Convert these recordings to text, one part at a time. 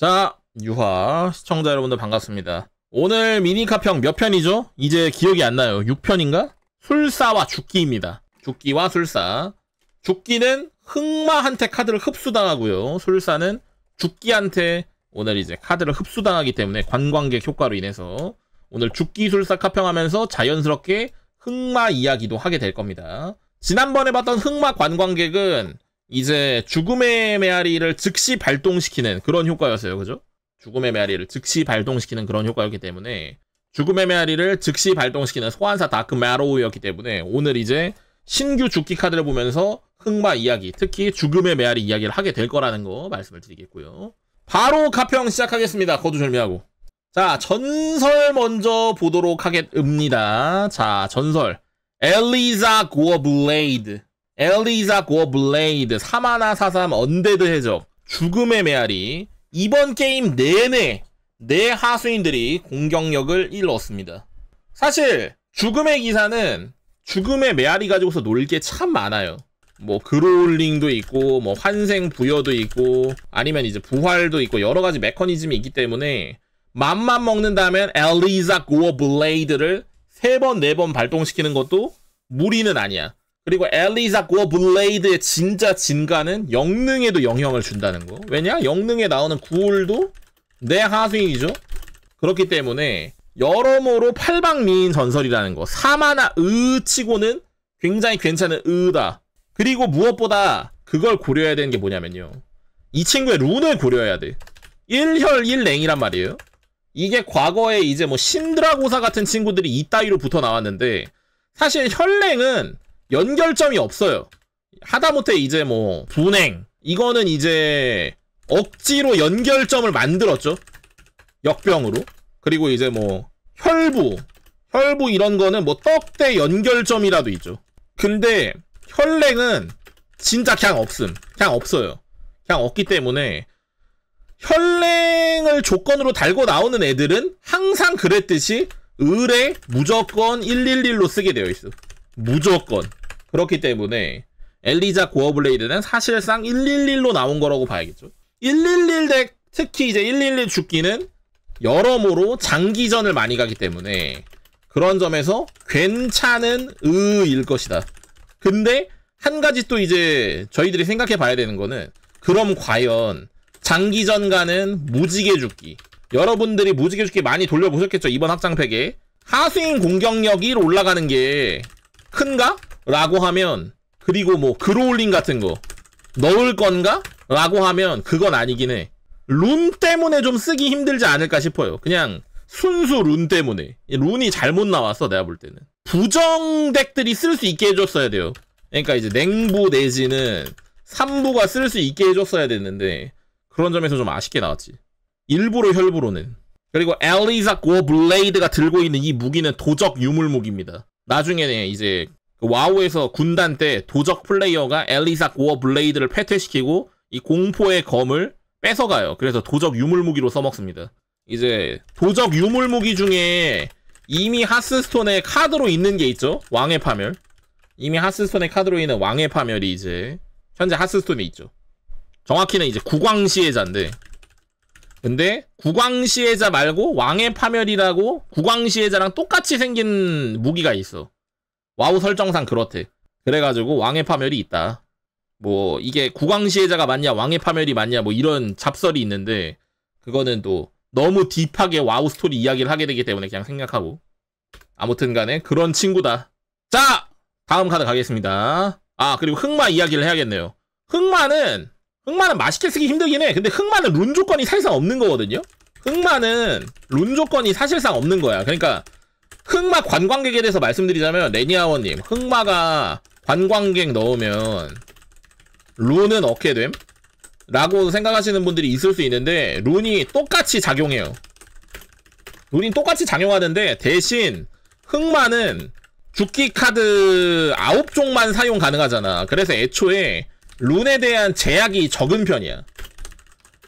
자, 유화 시청자 여러분들 반갑습니다. 오늘 미니카평 몇 편이죠? 이제 기억이 안 나요. 6편인가? 술사와 죽기입니다. 죽기와 술사. 죽기는 흑마한테 카드를 흡수당하고요. 술사는 죽기한테 오늘 이제 카드를 흡수당하기 때문에 관광객 효과로 인해서 오늘 죽기 술사 카평하면서 자연스럽게 흑마 이야기도 하게 될 겁니다. 지난번에 봤던 흑마 관광객은 이제 죽음의 메아리를 즉시 발동시키는 그런 효과였어요. 그죠? 죽음의 메아리를 즉시 발동시키는 그런 효과였기 때문에 죽음의 메아리를 즉시 발동시키는 소환사 다크 메아로우였기 때문에 오늘 이제 신규 죽기 카드를 보면서 흑마 이야기, 특히 죽음의 메아리 이야기를 하게 될 거라는 거 말씀을 드리겠고요. 바로 가평 시작하겠습니다. 거두절미하고. 자, 전설 먼저 보도록 하겠습니다. 자, 전설. 엘리자 고어 블레이드. 엘리자 고어 블레이드, 사마나 사삼 언데드 해적, 죽음의 메아리. 이번 게임 내내 내 하수인들이 공격력을 일렀습니다. 사실 죽음의 기사는 죽음의 메아리 가지고서 놀 게 참 많아요. 뭐그로울링도 있고 뭐 환생 부여도 있고 아니면 이제 부활도 있고 여러 가지 메커니즘이 있기 때문에 맘만 먹는다면 엘리자 고어 블레이드를 세 번 네번 네 발동시키는 것도 무리는 아니야. 그리고 엘리자 고어 블레이드의 진짜 진가는 영능에도 영향을 준다는 거. 왜냐? 영능에 나오는 구울도 내 하수인이죠. 그렇기 때문에 여러모로 팔방미인 전설이라는 거. 사마나 으 치고는 굉장히 괜찮은 으다. 그리고 무엇보다 그걸 고려해야 되는 게 뭐냐면요. 이 친구의 룬을 고려해야 돼. 1혈 1랭이란 말이에요. 이게 과거에 이제 뭐 신드라고사 같은 친구들이 이따위로 붙어 나왔는데 사실 혈랭은 연결점이 없어요. 하다못해 이제 뭐 분행 이거는 이제 억지로 연결점을 만들었죠. 역병으로. 그리고 이제 뭐 혈부 혈부 이런 거는 뭐 떡대 연결점이라도 있죠. 근데 혈랭은 진짜 그냥 없음. 그냥 없어요. 그냥 없기 때문에 혈랭을 조건으로 달고 나오는 애들은 항상 그랬듯이 을에 무조건 111로 쓰게 되어 있어. 무조건. 그렇기 때문에 엘리자 고어블레이드는 사실상 111로 나온 거라고 봐야겠죠. 111덱 특히 이제 111 죽기는 여러모로 장기전을 많이 가기 때문에 그런 점에서 괜찮은 의일 것이다. 근데 한 가지 또 이제 저희들이 생각해 봐야 되는 거는 그럼 과연 장기전 가는 무지개 죽기 여러분들이 무지개 죽기 많이 돌려보셨겠죠 이번 확장팩에 하수인 공격력이 올라가는 게 큰가? 라고 하면 그리고 뭐 그로울링 같은 거 넣을 건가? 라고 하면 그건 아니긴 해. 룬 때문에 좀 쓰기 힘들지 않을까 싶어요. 그냥 순수 룬 때문에. 룬이 잘못 나왔어 내가 볼 때는. 부정 덱들이 쓸 수 있게 해줬어야 돼요. 그러니까 이제 냉부 내지는 3부가 쓸 수 있게 해줬어야 됐는데 그런 점에서 좀 아쉽게 나왔지. 일부러 혈부로는. 그리고 엘리사 고블레이드가 들고 있는 이 무기는 도적 유물무기입니다. 나중에 이제 그 와우에서 군단 때 도적 플레이어가 엘리삭 워 블레이드를 폐퇴시키고이 공포의 검을 뺏어가요. 그래서 도적 유물무기로 써먹습니다. 이제 도적 유물무기 중에 이미 하스스톤의 카드로 있는 게 있죠. 왕의 파멸. 이미 하스스톤의 카드로 있는 왕의 파멸이 이제 현재 하스스톤에 있죠. 정확히는 이제 국왕 시의잔데 근데 국왕시혜자 말고 왕의 파멸이라고 국왕시혜자랑 똑같이 생긴 무기가 있어. 와우 설정상 그렇대. 그래가지고 왕의 파멸이 있다. 뭐 이게 국왕시혜자가 맞냐 왕의 파멸이 맞냐 뭐 이런 잡설이 있는데 그거는 또 너무 딥하게 와우 스토리 이야기를 하게 되기 때문에 그냥 생략하고 아무튼 간에 그런 친구다. 자! 다음 카드 가겠습니다. 아 그리고 흑마 이야기를 해야겠네요. 흑마는 흑마는 맛있게 쓰기 힘들긴 해 근데 흑마는 룬 조건이 사실상 없는 거거든요 흑마는 룬 조건이 사실상 없는 거야 그러니까 흑마 관광객에 대해서 말씀드리자면 레니아원님 흑마가 관광객 넣으면 룬은 얻게 됨? 라고 생각하시는 분들이 있을 수 있는데 룬이 똑같이 작용해요 룬이 똑같이 작용하는데 대신 흑마는 죽기 카드 9종만 사용 가능하잖아 그래서 애초에 룬에 대한 제약이 적은 편이야.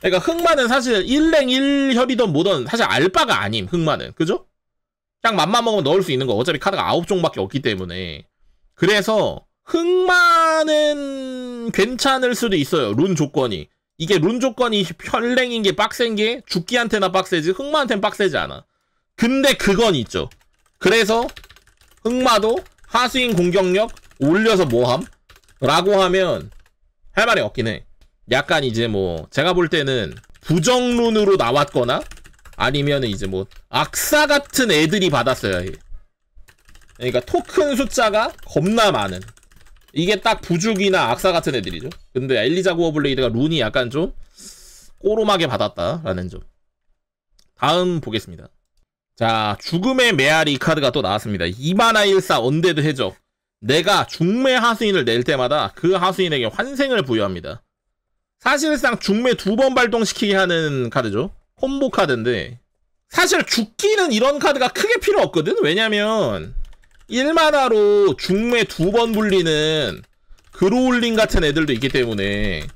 그러니까 흑마는 사실 1랭 1혈이든 뭐든 사실 알바가 아님 흑마는 그죠? 그냥 맘만 먹으면 넣을 수 있는 거 어차피 카드가 9종밖에 없기 때문에 그래서 흑마는 괜찮을 수도 있어요 룬 조건이 이게 룬 조건이 혈랭인 게 빡센 게 죽기한테나 빡세지 흑마한테는 빡세지 않아 근데 그건 있죠 그래서 흑마도 하수인 공격력 올려서 뭐함? 라고 하면 할 말이 없긴 해. 약간 이제 뭐 제가 볼 때는 부정론으로 나왔거나 아니면 이제 뭐 악사 같은 애들이 받았어요. 그러니까 토큰 숫자가 겁나 많은 이게 딱 부죽이나 악사 같은 애들이죠. 근데 엘리자 고어블레이드가 룬이 약간 좀 꼬로마게 받았다라는 점. 다음 보겠습니다. 자, 죽음의 메아리 카드가 또 나왔습니다. 이마나 일사 언데드 해적. 내가 중매 하수인을 낼 때마다 그 하수인에게 환생을 부여합니다. 사실상 중매 두 번 발동시키게 하는 카드죠. 콤보 카드인데 사실 죽기는 이런 카드가 크게 필요 없거든? 왜냐면 1만화로 중매 두 번 불리는 그로울링 같은 애들도 있기 때문에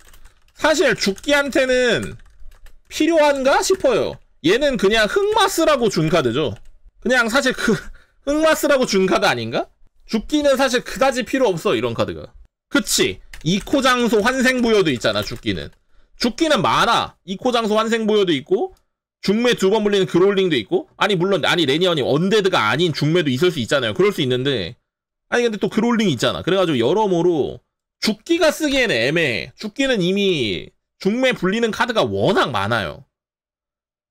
사실 죽기한테는 필요한가 싶어요. 얘는 그냥 흑마스라고 준 카드죠. 그냥 사실 그 흑마스라고 준 카드 아닌가? 죽기는 사실 그다지 필요 없어 이런 카드가 그치 2코장소 환생부여도 있잖아 죽기는 죽기는 많아 2코장소 환생부여도 있고 중매 두 번 불리는 그롤링도 있고 아니 물론 아니 레니언이 언데드가 아닌 중매도 있을 수 있잖아요 그럴 수 있는데 아니 근데 또 그롤링 있잖아 그래가지고 여러모로 죽기가 쓰기에는 애매해 죽기는 이미 중매 불리는 카드가 워낙 많아요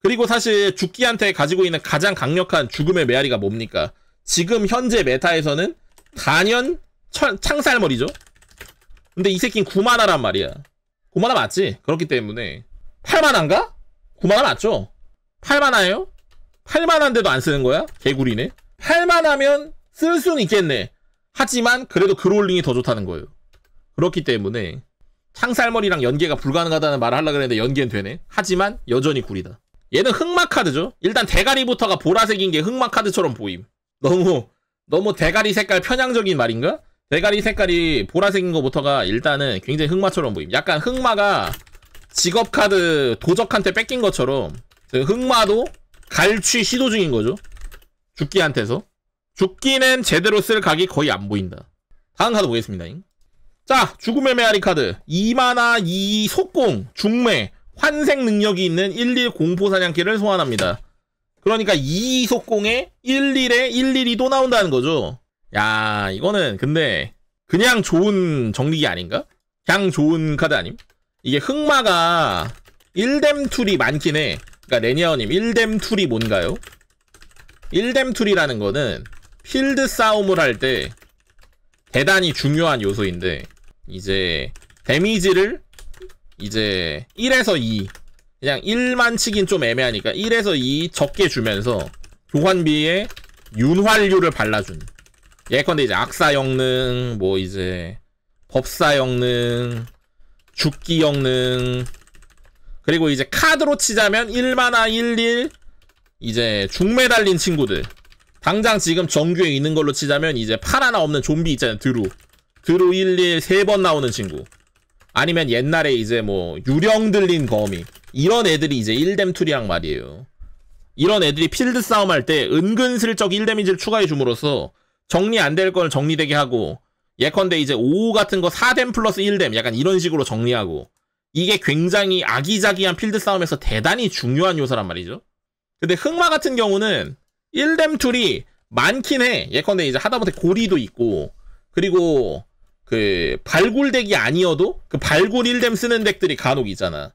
그리고 사실 죽기한테 가지고 있는 가장 강력한 죽음의 메아리가 뭡니까 지금 현재 메타에서는 단연 천, 창살머리죠 근데 이 새끼는 9만화란 말이야 9만화 맞지? 그렇기 때문에 8만화인가? 9만화 맞죠? 8만화에요 8만화인데도 안 쓰는 거야? 개구리네 8만화면 쓸 수는 있겠네 하지만 그래도 그롤링이 더 좋다는 거예요 그렇기 때문에 창살머리랑 연계가 불가능하다는 말을 하려고 했는데 연계는 되네 하지만 여전히 구리다 얘는 흑마 카드죠 일단 대가리부터가 보라색인 게 흑마 카드처럼 보임 너무 너무 뭐 대가리 색깔 편향적인 말인가? 대가리 색깔이 보라색인 것부터가 일단은 굉장히 흑마처럼 보임. 약간 흑마가 직업 카드 도적한테 뺏긴 것처럼 그 흑마도 갈취 시도 중인 거죠. 죽기한테서. 죽기는 제대로 쓸 각이 거의 안 보인다. 다음 카드 보겠습니다. 자, 죽음의 메아리 카드. 2만화 2 속공, 중매, 환생 능력이 있는 11 공포 사냥개를 소환합니다. 그러니까 2속공에 11에 112또 나온다는 거죠. 야, 이거는 근데 그냥 좋은 정리기 아닌가? 그냥 좋은 카드 아님? 이게 흑마가 1댐 툴이 많긴 해. 그러니까 레니아님 1댐 툴이 뭔가요? 1댐 툴이라는 거는 필드 싸움을 할 때 대단히 중요한 요소인데 이제 데미지를 이제 1에서 2 그냥 1만 치긴 좀 애매하니까 1에서 2 적게 주면서 교환비에 윤활유를 발라준 예컨대 이제 악사 영능 뭐 이제 법사 영능 죽기 영능 그리고 이제 카드로 치자면 1만화 11 이제 중매 달린 친구들 당장 지금 정규에 있는 걸로 치자면 이제 팔 하나 없는 좀비 있잖아요 드루 드루 11세번 나오는 친구 아니면 옛날에 이제 뭐 유령 들린 거미 이런 애들이 이제 1뎀 투리앙 말이에요. 이런 애들이 필드 싸움할 때 은근슬쩍 1데미지를 추가해 줌으로써 정리 안 될 걸 정리되게 하고 예컨대 이제 5 같은 거 4뎀 플러스 1뎀 약간 이런 식으로 정리하고 이게 굉장히 아기자기한 필드 싸움에서 대단히 중요한 요소란 말이죠. 근데 흑마 같은 경우는 1뎀 툴이 많긴 해. 예컨대 이제 하다못해 고리도 있고 그리고 그 발굴덱이 아니어도 그 발굴 1뎀 쓰는 덱들이 간혹 있잖아.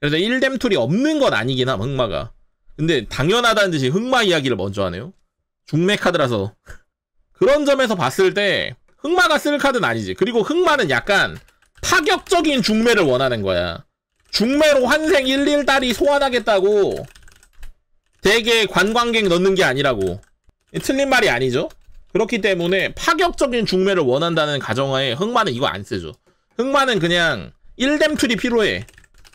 그래서 1뎀 툴이 없는 건 아니긴 함 흑마가 근데 당연하다는 듯이 흑마 이야기를 먼저 하네요 중매 카드라서 그런 점에서 봤을 때 흑마가 쓸 카드는 아니지 그리고 흑마는 약간 파격적인 중매를 원하는 거야 중매로 환생 11달이 소환하겠다고 대게 관광객 넣는 게 아니라고 틀린 말이 아니죠 그렇기 때문에 파격적인 중매를 원한다는 가정하에 흑마는 이거 안 쓰죠 흑마는 그냥 1뎀 툴이 필요해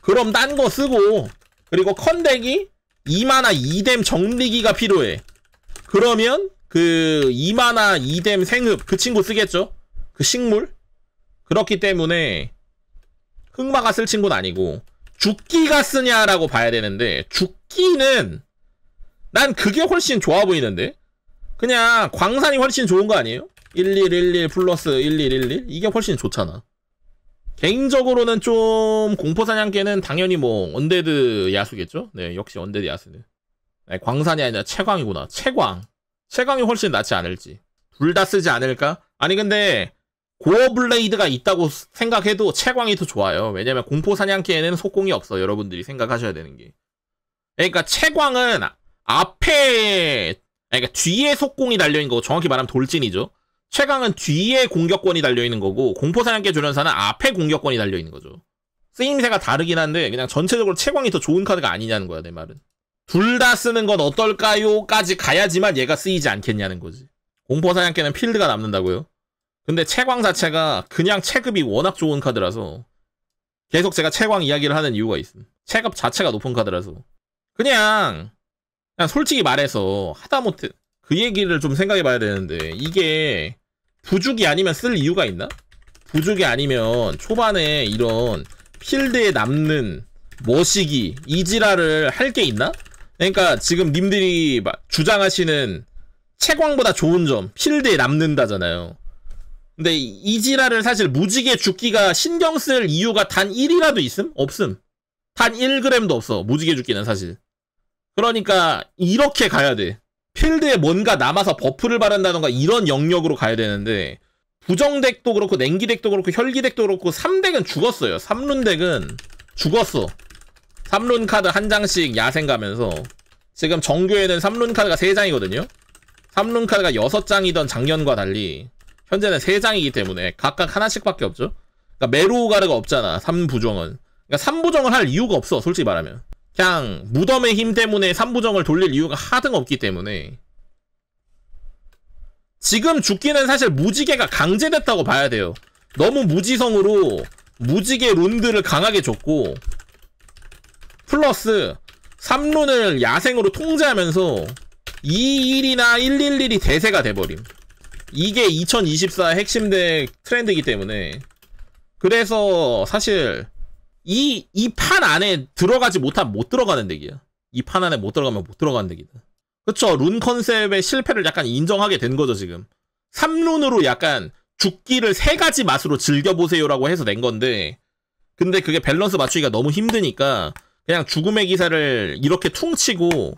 그럼 딴 거 쓰고 그리고 컨덱이 2만나 2댐 정리기가 필요해 그러면 그2만나 2댐 생읍그 친구 쓰겠죠 그 식물 그렇기 때문에 흑마가 쓸 친구는 아니고 죽기가 쓰냐라고 봐야 되는데 죽기는 난 그게 훨씬 좋아 보이는데 그냥 광산이 훨씬 좋은 거 아니에요? 1111 플러스 1111 이게 훨씬 좋잖아 개인적으로는 좀 공포사냥개는 당연히 뭐 언데드 야수겠죠? 네, 역시 언데드 야수는. 아 광산이 아니라 채광이구나. 채광. 채광이 훨씬 낫지 않을지. 둘 다 쓰지 않을까? 아니 근데 고어 블레이드가 있다고 생각해도 채광이 더 좋아요. 왜냐면 공포사냥개에는 속공이 없어. 여러분들이 생각하셔야 되는 게. 그러니까 채광은 앞에 그러니까 뒤에 속공이 달려있는 거고 정확히 말하면 돌진이죠. 최강은 뒤에 공격권이 달려있는 거고 공포사냥개 조련사는 앞에 공격권이 달려있는 거죠. 쓰임새가 다르긴 한데 그냥 전체적으로 채광이 더 좋은 카드가 아니냐는 거야 내 말은. 둘 다 쓰는 건 어떨까요?까지 가야지만 얘가 쓰이지 않겠냐는 거지. 공포사냥개는 필드가 남는다고요? 근데 채광 자체가 그냥 체급이 워낙 좋은 카드라서 계속 제가 채광 이야기를 하는 이유가 있음. 체급 자체가 높은 카드라서 그냥 그냥 솔직히 말해서 하다못해 그 얘기를 좀 생각해 봐야 되는데 이게 부죽이 아니면 쓸 이유가 있나? 부죽이 아니면 초반에 이런 필드에 남는 머시기, 이지라를 할 게 있나? 그러니까 지금 님들이 주장하시는 채광보다 좋은 점, 필드에 남는다잖아요. 근데 이지라를 사실 무지개 죽기가 신경 쓸 이유가 단 1이라도 있음? 없음. 단 1g도 없어. 무지개 죽기는 사실. 그러니까 이렇게 가야 돼. 필드에 뭔가 남아서 버프를 바른다던가 이런 영역으로 가야 되는데 부정덱도 그렇고 냉기덱도 그렇고 혈기덱도 그렇고 3덱은 죽었어요 3룬덱은 죽었어 3룬 카드 한 장씩 야생 가면서 지금 정규에는 3룬 카드가 3장이거든요 3룬 카드가 6장이던 작년과 달리 현재는 3장이기 때문에 각각 하나씩 밖에 없죠 그러니까 메로우가르가 없잖아 3부정은 그러니까 3부정을 할 이유가 없어 솔직히 말하면 그냥 무덤의 힘 때문에 삼부정을 돌릴 이유가 하등 없기 때문에 지금 죽기는 사실 무지개가 강제됐다고 봐야 돼요 너무 무지성으로 무지개 룬드를 강하게 줬고 플러스 3룬을 야생으로 통제하면서 2 1이나 111이 대세가 돼버림 이게 2024 핵심 덱 트렌드이기 때문에 그래서 사실 이, 이 판 안에 들어가지 못하면 못 들어가는 덱이야. 이 판 안에 못 들어가면 못 들어가는 덱이다. 그쵸. 룬 컨셉의 실패를 약간 인정하게 된 거죠, 지금. 3룬으로 약간 죽기를 세 가지 맛으로 즐겨보세요라고 해서 낸 건데, 근데 그게 밸런스 맞추기가 너무 힘드니까, 그냥 죽음의 기사를 이렇게 퉁치고,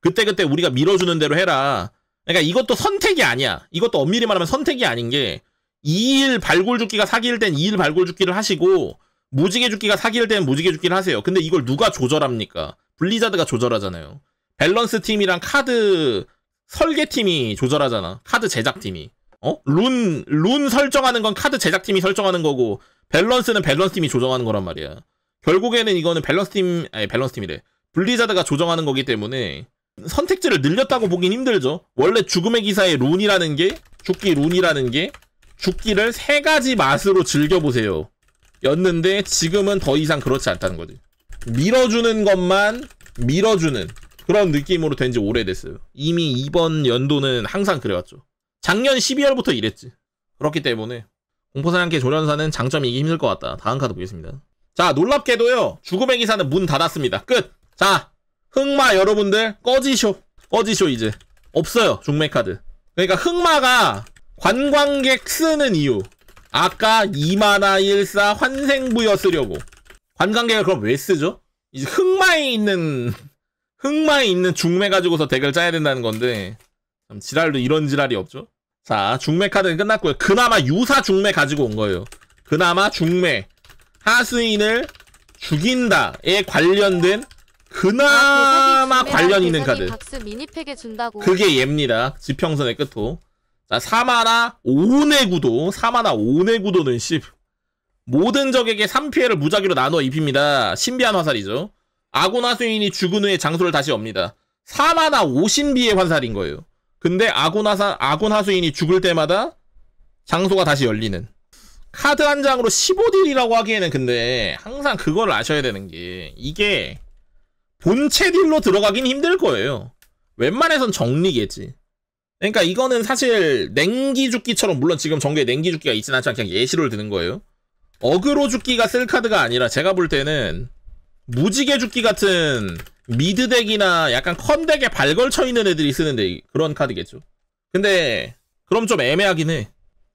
그때그때 우리가 밀어주는 대로 해라. 그러니까 이것도 선택이 아니야. 이것도 엄밀히 말하면 선택이 아닌 게, 2일 발골 죽기가 사기일 땐 2일 발골 죽기를 하시고, 무지개 죽기가 사기일 때는 무지개 죽기를 하세요. 근데 이걸 누가 조절합니까? 블리자드가 조절하잖아요. 밸런스 팀이랑 카드 설계팀이 조절하잖아. 카드 제작팀이. 어? 룬, 룬 설정하는 건 카드 제작팀이 설정하는 거고, 밸런스는 밸런스팀이 조정하는 거란 말이야. 결국에는 이거는 밸런스팀, 아니, 밸런스팀이래. 블리자드가 조정하는 거기 때문에 선택지를 늘렸다고 보긴 힘들죠. 원래 죽음의 기사의 룬이라는 게, 죽기 룬이라는 게, 죽기를 세 가지 맛으로 즐겨보세요. 였는데 지금은 더 이상 그렇지 않다는 거지. 밀어주는 것만 밀어주는 그런 느낌으로 된 지 오래됐어요. 이미 이번 연도는 항상 그래왔죠. 작년 12월부터 이랬지. 그렇기 때문에 공포사냥개 조련사는 장점이기 힘들 것 같다. 다음 카드 보겠습니다. 자 놀랍게도요. 죽음의 기사는 문 닫았습니다. 끝. 자 흑마 여러분들 꺼지쇼. 꺼지쇼 이제. 없어요. 중매 카드. 그러니까 흑마가 관광객 쓰는 이유 아까 2마나 일사 환생부여 쓰려고. 관광객을 그럼 왜 쓰죠? 이제 흑마에 있는, 흑마에 있는 중매 가지고서 덱을 짜야 된다는 건데, 지랄도 이런 지랄이 없죠? 자, 중매 카드는 끝났고요. 그나마 유사 중매 가지고 온 거예요. 그나마 중매. 하수인을 죽인다에 관련된 그나마 아, 그 관련 있는 그 카드. 그게 얘입니다. 지평선의 끝호. 자, 3마나 5내 구도, 사마나 5내 구도는 10. 모든 적에게 3피해를 무작위로 나눠 입힙니다. 신비한 화살이죠. 아고나 수인이 죽은 후에 장소를 다시 옵니다. 사마나 5신비의 화살인 거예요. 근데 아고나사, 아고나수인이 죽을 때마다 장소가 다시 열리는. 카드 한 장으로 15딜이라고 하기에는 근데 항상 그걸 아셔야 되는 게 이게 본체 딜로 들어가긴 힘들 거예요. 웬만해선 정리겠지. 그러니까 이거는 사실 냉기 죽기처럼 물론 지금 정규에 냉기 죽기가 있진 않지만 그냥 예시로 드는 거예요. 어그로 죽기가 쓸 카드가 아니라 제가 볼 때는 무지개 죽기 같은 미드덱이나 약간 컨덱에 발걸쳐 있는 애들이 쓰는데 그런 카드겠죠. 근데 그럼 좀 애매하긴 해.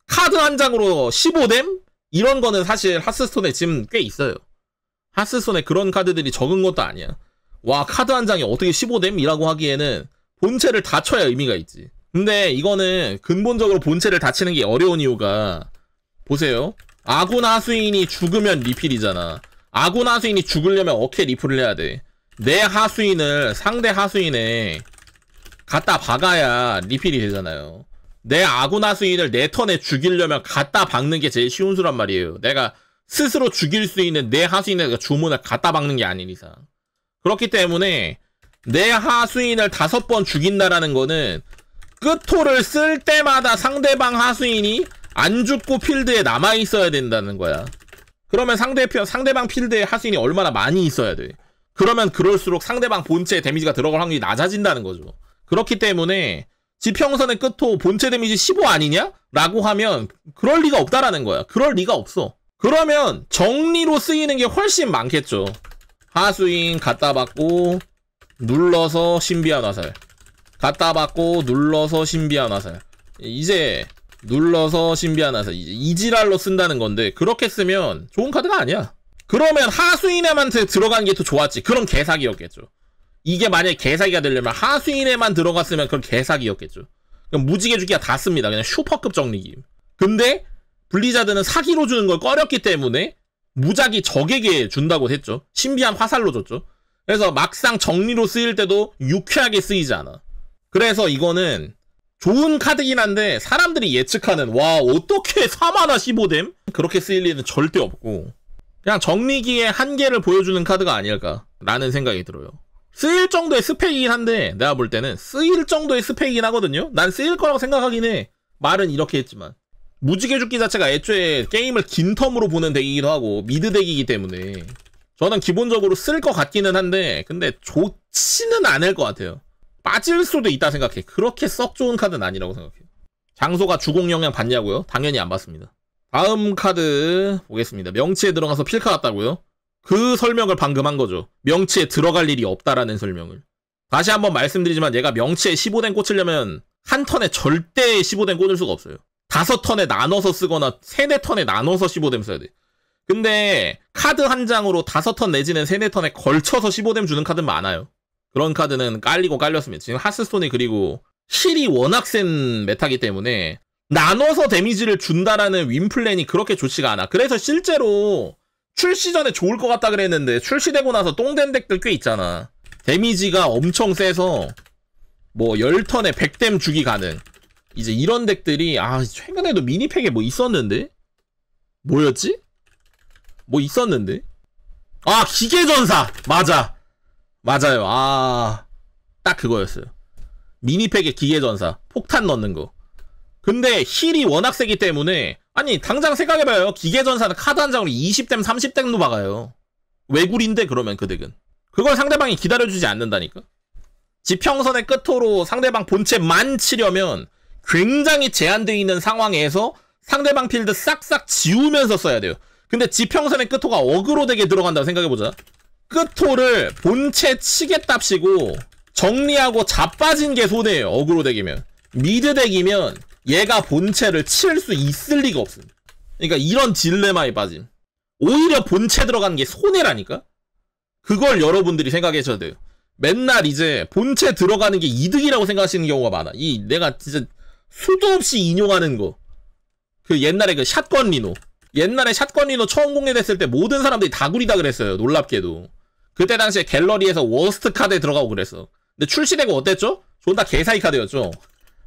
카드 한 장으로 15뎀? 이런 거는 사실 하스스톤에 지금 꽤 있어요. 하스스톤에 그런 카드들이 적은 것도 아니야. 와 카드 한 장이 어떻게 15뎀이라고 하기에는 본체를 다 쳐야 의미가 있지. 근데 이거는 근본적으로 본체를 다치는 게 어려운 이유가 보세요. 아구나 수인이 죽으면 리필이잖아. 아구나 수인이 죽으려면 어케 리플을 해야 돼? 내 하수인을 상대 하수인에 갖다 박아야 리필이 되잖아요. 내 아구나 수인을 내 턴에 죽이려면 갖다 박는 게 제일 쉬운 수란 말이에요. 내가 스스로 죽일 수 있는 내하수인의 그 주문을 갖다 박는 게 아닌 이상. 그렇기 때문에 내 하수인을 다섯 번 죽인다라는 거는 끝토를 그 쓸 때마다 상대방 하수인이 안 죽고 필드에 남아 있어야 된다는 거야. 그러면 상대편 상대방 필드에 하수인이 얼마나 많이 있어야 돼. 그러면 그럴수록 상대방 본체에 데미지가 들어갈 확률이 낮아진다는 거죠. 그렇기 때문에 지평선의 끝호 본체 데미지 15 아니냐? 라고 하면 그럴 리가 없다라는 거야. 그럴 리가 없어. 그러면 정리로 쓰이는 게 훨씬 많겠죠. 하수인 갖다 받고 눌러서 신비한 화살. 갖다 받고 눌러서 신비한 화살 이제 눌러서 신비한 화살 이제 이지랄로 쓴다는 건데 그렇게 쓰면 좋은 카드가 아니야 그러면 하수인에만테 들어간 게 더 좋았지 그럼 개사기였겠죠 이게 만약에 개사기가 되려면 하수인에만 들어갔으면 그럼 개사기였겠죠 그럼 무지개 주기가 다 씁니다 그냥 슈퍼급 정리김 근데 블리자드는 사기로 주는 걸 꺼렸기 때문에 무작위 적에게 준다고 했죠 신비한 화살로 줬죠 그래서 막상 정리로 쓰일 때도 유쾌하게 쓰이지 않아 그래서 이거는 좋은 카드긴 한데 사람들이 예측하는 와 어떻게 3하나 15댐? 그렇게 쓰일 일은 절대 없고 그냥 정리기의 한계를 보여주는 카드가 아닐까라는 생각이 들어요. 쓰일 정도의 스펙이긴 한데 내가 볼 때는 쓰일 정도의 스펙이긴 하거든요. 난 쓰일 거라고 생각하긴 해. 말은 이렇게 했지만 무지개 죽기 자체가 애초에 게임을 긴 텀으로 보는 덱이기도 하고 미드 덱이기 때문에 저는 기본적으로 쓸 것 같기는 한데 근데 좋지는 않을 것 같아요. 빠질 수도 있다 생각해. 그렇게 썩 좋은 카드는 아니라고 생각해. 장소가 주공 영향 받냐고요? 당연히 안 받습니다. 다음 카드 보겠습니다. 명치에 들어가서 필카 같다고요? 그 설명을 방금 한 거죠. 명치에 들어갈 일이 없다라는 설명을. 다시 한번 말씀드리지만 얘가 명치에 1 5댄 꽂으려면 한 턴에 절대 1 5댄 꽂을 수가 없어요. 다섯 턴에 나눠서 쓰거나 세네 턴에 나눠서 15댐 써야 돼. 근데 카드 한 장으로 다섯 턴 내지는 세네 턴에 걸쳐서 15댐 주는 카드 는 많아요. 그런 카드는 깔리고 깔렸습니다. 지금 하스스톤이 그리고 실이 워낙 센 메타기 때문에 나눠서 데미지를 준다라는 윈플랜이 그렇게 좋지가 않아. 그래서 실제로 출시 전에 좋을 것 같다 그랬는데 출시되고 나서 똥된 덱들 꽤 있잖아. 데미지가 엄청 세서 뭐 10턴에 100댐 주기 가능. 이제 이런 덱들이 아 최근에도 미니팩에 뭐 있었는데? 뭐였지? 뭐 있었는데? 아 기계전사! 맞아! 맞아요. 아, 딱 그거였어요. 미니팩에 기계전사. 폭탄 넣는 거. 근데 힐이 워낙 세기 때문에, 아니, 당장 생각해봐요. 기계전사는 카드 한 장으로 20댐, 30댐도 막아요 외굴인데, 그러면 그 덱은. 그걸 상대방이 기다려주지 않는다니까? 지평선의 끝으로 상대방 본체만 치려면 굉장히 제한되어 있는 상황에서 상대방 필드 싹싹 지우면서 써야 돼요. 근데 지평선의 끝호가 어그로 되게 들어간다고 생각해보자. 끝호를 본체 치겠답시고 정리하고 자빠진 게손해에요 어그로 덱이면. 미드 덱이면 얘가 본체를 칠 수 있을 리가 없음. 그러니까 이런 딜레마에 빠진. 오히려 본체 들어가는게 손해라니까? 그걸 여러분들이 생각하셔야 돼요. 맨날 이제 본체 들어가는 게 이득이라고 생각하시는 경우가 많아. 이 내가 진짜 수도 없이 인용하는 거. 그 옛날에 그 샷건 리노. 옛날에 샷건 리너 처음 공개됐을 때 모든 사람들이 다 구리다 그랬어요. 놀랍게도. 그때 당시에 갤러리에서 워스트 카드에 들어가고 그랬어. 근데 출시되고 어땠죠? 존나 개사이 카드였죠.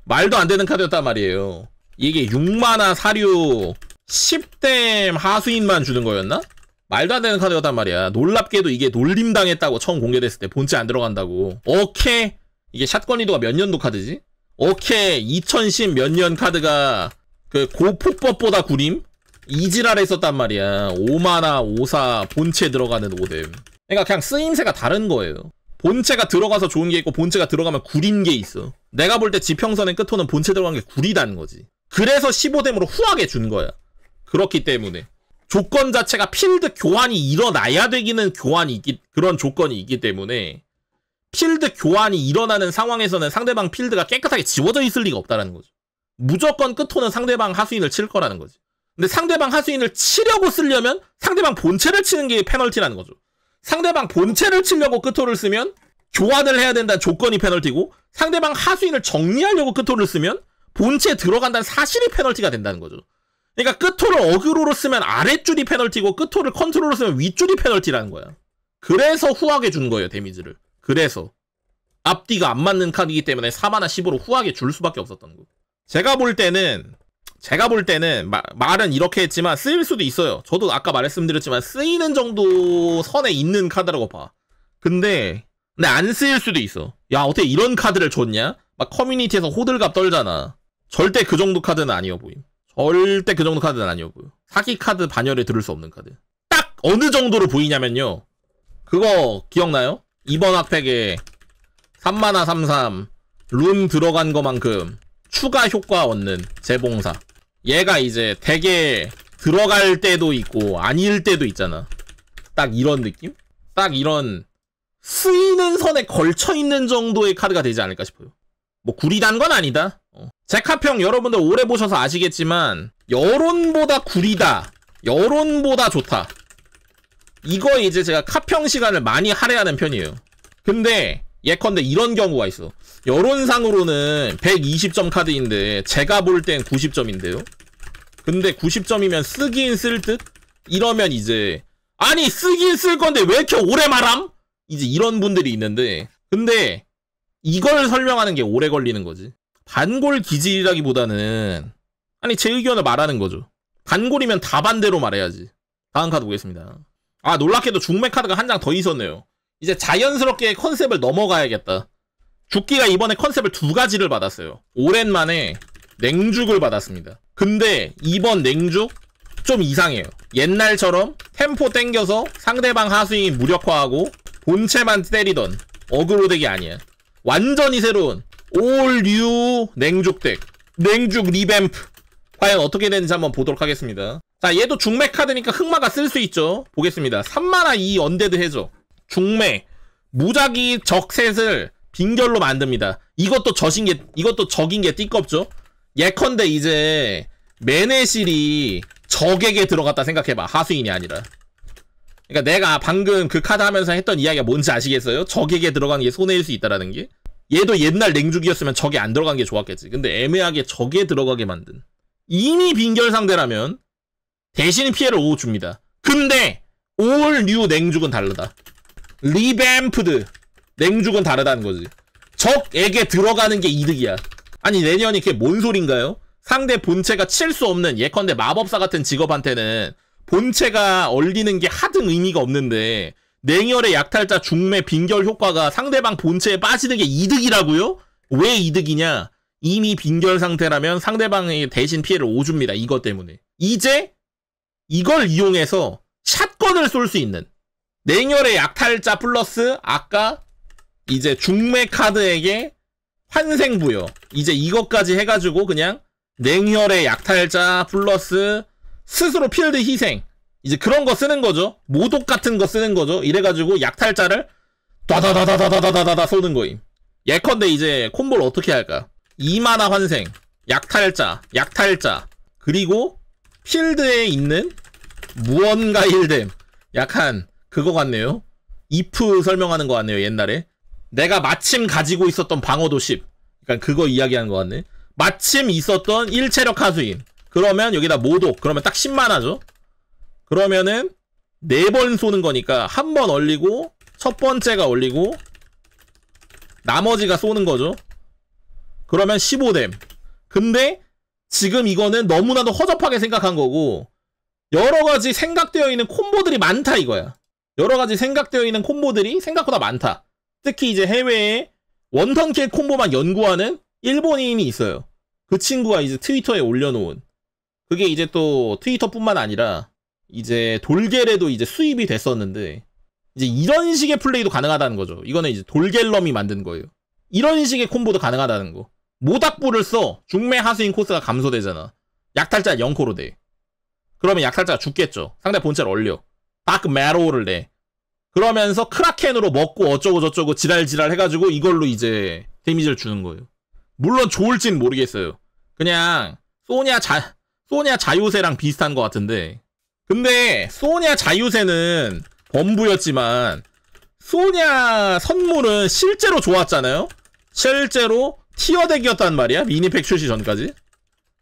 말도 안 되는 카드였단 말이에요. 이게 6만화 사류 10댐 하수인만 주는 거였나? 말도 안 되는 카드였단 말이야. 놀랍게도 이게 놀림당했다고 처음 공개됐을 때 본체 안 들어간다고. 오케이. 이게 샷건리도가 몇 년도 카드지? 오케이. 2010 몇 년 카드가 그 고폭법보다 구림? 이지랄에 었단 말이야. 5만나 5사 본체 들어가는 오뎀. 그러니까 그냥 쓰임새가 다른 거예요. 본체가 들어가서 좋은 게 있고 본체가 들어가면 구린 게 있어. 내가 볼 때 지평선의 끝호는 본체 들어간 게 구리다는 거지. 그래서 15뎀으로 후하게 준 거야. 그렇기 때문에 조건 자체가 필드 교환이 일어나야 되기는 교환이 있기 그런 조건이 있기 때문에 필드 교환이 일어나는 상황에서는 상대방 필드가 깨끗하게 지워져 있을 리가 없다라는 거죠. 무조건 끝호는 상대방 하수인을 칠 거라는 거지. 근데 상대방 하수인을 치려고 쓰려면 상대방 본체를 치는 게 페널티라는 거죠. 상대방 본체를 치려고 끝토를 쓰면 교환을 해야 된다는 조건이 페널티고 상대방 하수인을 정리하려고 끝토를 쓰면 본체에 들어간다는 사실이 페널티가 된다는 거죠. 그러니까 끝토를 어그로로 쓰면 아랫줄이 페널티고 끝토를 컨트롤로 쓰면 윗줄이 페널티라는 거야. 그래서 후하게 주는 거예요, 데미지를. 그래서 앞뒤가 안 맞는 카드이기 때문에 4만나 10으로 후하게 줄 수밖에 없었던 거. 제가 볼 때는 제가 볼 때는 마, 말은 이렇게 했지만 쓰일 수도 있어요. 저도 아까 말씀드렸지만 쓰이는 정도 선에 있는 카드라고 봐. 근데 근데 안 쓰일 수도 있어. 야 어떻게 이런 카드를 줬냐? 막 커뮤니티에서 호들갑 떨잖아. 절대 그 정도 카드는 아니어 보임. 절대 그 정도 카드는 아니어 보여. 사기 카드 반열에 들을 수 없는 카드. 딱 어느 정도로 보이냐면요. 그거 기억나요? 이번 학팩에 3만화 3 3 룸 들어간 것만큼 추가 효과 얻는 재봉사 얘가 이제 되게 들어갈 때도 있고 아닐 때도 있잖아. 딱 이런 느낌? 딱 이런 쓰이는 선에 걸쳐있는 정도의 카드가 되지 않을까 싶어요. 뭐 구리단 건 아니다. 어. 제카평 여러분들 오래 보셔서 아시겠지만 여론보다 구리다. 여론보다 좋다. 이거 이제 제가 카평 시간을 많이 할애하는 편이에요. 근데 예컨대 이런 경우가 있어. 여론상으로는 120점 카드인데 제가 볼 땐 90점인데요. 근데 90점이면 쓰긴 쓸 듯? 이러면 이제 아니 쓰긴 쓸 건데 왜 이렇게 오래 말함? 이제 이런 분들이 있는데 근데 이걸 설명하는 게 오래 걸리는 거지 반골 기질이라기보다는 아니 제 의견을 말하는 거죠 반골이면 다 반대로 말해야지 다음 카드 보겠습니다 아 놀랍게도 중매 카드가 한 장 더 있었네요 이제 자연스럽게 컨셉을 넘어가야겠다 죽기가 이번에 컨셉을 두 가지를 받았어요 오랜만에 냉죽을 받았습니다 근데 이번 냉주 좀 이상해요. 옛날처럼 템포 땡겨서 상대방 하수인 무력화하고 본체만 때리던 어그로덱이 아니야. 완전히 새로운 올 뉴 냉죽덱 냉죽 리뱀프 과연 어떻게 되는지 한번 보도록 하겠습니다. 자 얘도 중매 카드니까 흑마가 쓸 수 있죠. 보겠습니다. 3만화 2 언데드 해줘. 중매 무작위 적셋을 빙결로 만듭니다. 이것도 적인게 이것도 적인 게 띠껍죠. 예컨대 이제 메네실이 적에게 들어갔다 생각해봐 하수인이 아니라 그니까 내가 방금 그 카드 하면서 했던 이야기가 뭔지 아시겠어요? 적에게 들어간게 손해일 수 있다라는 게 얘도 옛날 냉죽이었으면 적에 안 들어간 게 좋았겠지 근데 애매하게 적에 들어가게 만든 이미 빈결 상대라면 대신 피해를 5 줍니다 근데 올 뉴 냉죽은 다르다 리뱀프드 냉죽은 다르다는 거지 적에게 들어가는 게 이득이야 아니 내년이 그게 뭔 소린가요? 상대 본체가 칠 수 없는 예컨대 마법사 같은 직업한테는 본체가 얼리는 게 하등 의미가 없는데 냉혈의 약탈자 중매 빈결 효과가 상대방 본체에 빠지는 게 이득이라고요? 왜 이득이냐? 이미 빈결 상태라면 상대방이 대신 피해를 오줍니다. 이것 때문에. 이제 이걸 이용해서 샷건을 쏠 수 있는 냉혈의 약탈자 플러스 아까 이제 중매 카드에게 환생부여 이제 이것까지 해가지고 그냥 냉혈의 약탈자 플러스 스스로 필드 희생 이제 그런 거 쓰는 거죠 모독 같은 거 쓰는 거죠 이래가지고 약탈자를 다다다다다다다다다 쏘는 거임 예컨대 이제 콤보를 어떻게 할까 이마나 환생 약탈자 약탈자 그리고 필드에 있는 무언가 일됨 약간 그거 같네요 if 설명하는 거 같네요 옛날에 내가 마침 가지고 있었던 방어도 1 그러니까 그거 이야기하는 것 같네. 마침 있었던 일체력 하수인. 그러면 여기다 모독. 그러면 딱 10만 하죠. 그러면은 네 번 쏘는 거니까 한 번얼리고첫 번째가 얼리고 나머지가 쏘는 거죠. 그러면 15뎀. 근데 지금 이거는 너무나도 허접하게 생각한 거고 여러 가지 생각되어 있는 콤보들이 많다 이거야. 여러 가지 생각되어 있는 콤보들이 생각보다 많다. 특히 이제 해외에 원턴킬 콤보만 연구하는 일본인이 있어요. 그 친구가 이제 트위터에 올려놓은 그게 이제 또 트위터뿐만 아니라 이제 돌겔에도 이제 수입이 됐었는데 이제 이런 식의 플레이도 가능하다는 거죠. 이거는 이제 돌겔럼이 만든 거예요. 이런 식의 콤보도 가능하다는 거. 모닥불을 써 중매 하수인 코스가 감소되잖아. 약탈자 0코로 돼. 그러면 약탈자가 죽겠죠. 상대 본체를 얼려. 딱크 메로우를 내. 그러면서 크라켄으로 먹고 어쩌고저쩌고 지랄지랄 해가지고 이걸로 이제 데미지를 주는 거예요. 물론 좋을진 모르겠어요. 그냥 소냐 자 소냐 자유세랑 비슷한 것 같은데. 근데 소냐 자유세는 범부였지만 소냐 선물은 실제로 좋았잖아요. 실제로 티어 덱이었단 말이야. 미니팩 출시 전까지.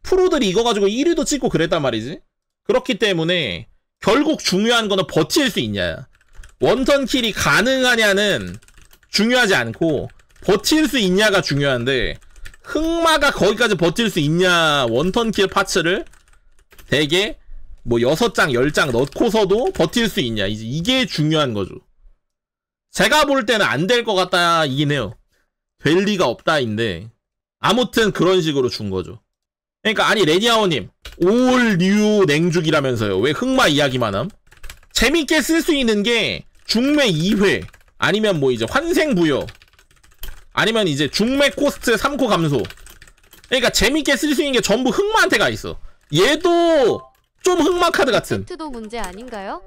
프로들이 이거 가지고 1위도 찍고 그랬단 말이지. 그렇기 때문에 결국 중요한 거는 버틸 수 있냐. 원턴킬이 가능하냐는 중요하지 않고 버틸 수 있냐가 중요한데 흑마가 거기까지 버틸 수 있냐 원턴킬 파츠를 대개 뭐 6장, 10장 넣고서도 버틸 수 있냐 이제 이게 중요한 거죠 제가 볼 때는 안 될 것 같다이긴 해요 될 리가 없다인데 아무튼 그런 식으로 준 거죠 그러니까 아니 레디아오님올 뉴 냉죽이라면서요 왜 흑마 이야기만 함? 재밌게 쓸 수 있는 게 중매 2회 아니면 뭐 이제 환생 부여 아니면 이제 중매 코스트 3코 감소 그러니까 재밌게 쓸 수 있는 게 전부 흑마한테 가 있어 얘도 좀 흑마 카드 같은 세트도 문제 아닌가요?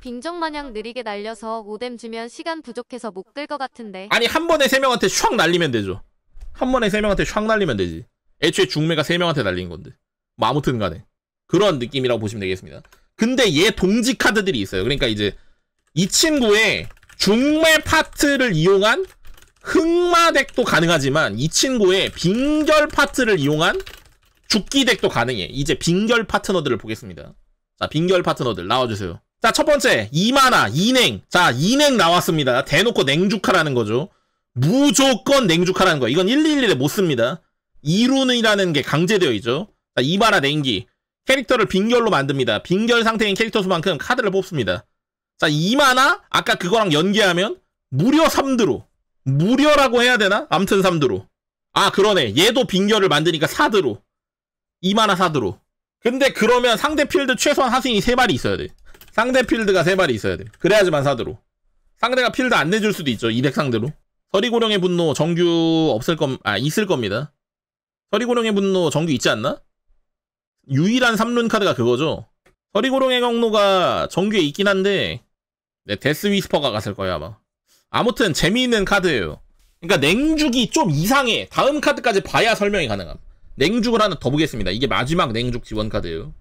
빙정 마냥 느리게 날려서 오뎀 주면 시간 부족해서 못끌것 같은데 아니 한 번에 세 명한테 샥 날리면 되죠 한 번에 세 명한테 샥 날리면 되지 애초에 중매가 세 명한테 날린 건데 뭐 아무튼 간에 그런 느낌이라고 보시면 되겠습니다 근데 얘 동지 카드들이 있어요. 그러니까 이제 이 친구의 중매 파트를 이용한 흑마덱도 가능하지만 이 친구의 빙결 파트를 이용한 죽기덱도 가능해. 이제 빙결 파트너들을 보겠습니다. 자, 빙결 파트너들 나와주세요. 자, 첫 번째, 이마나, 이냉. 자, 이냉 나왔습니다. 대놓고 냉주카라는 거죠. 무조건 냉주카라는 거야. 이건 111에 못 씁니다. 이룬이라는 게 강제되어 있죠. 자, 이마나 냉기. 캐릭터를 빙결로 만듭니다. 빙결 상태인 캐릭터 수만큼 카드를 뽑습니다. 자, 2마나 아까 그거랑 연계하면 무려 3드로. 무려라고 해야 되나? 암튼 3드로. 아, 그러네. 얘도 빙결을 만드니까 4드로. 이마나 4드로. 근데 그러면 상대 필드 최소한 하승이 3마리 있어야 돼. 상대 필드가 3마리 있어야 돼. 그래야지만 4드로. 상대가 필드 안 내줄 수도 있죠. 2 0 0 상대로. 서리고령의 분노 정규 없을 것, 아, 있을 겁니다. 서리고령의 분노 정규 있지 않나? 유일한 3룬 카드가 그거죠. 서리고롱의 경로가 정규에 있긴 한데 네, 데스 위스퍼가 갔을 거예요 아마. 아무튼 재미있는 카드예요. 그러니까 냉죽이 좀 이상해. 다음 카드까지 봐야 설명이 가능함. 냉죽을 하나 더 보겠습니다. 이게 마지막 냉죽 지원 카드예요.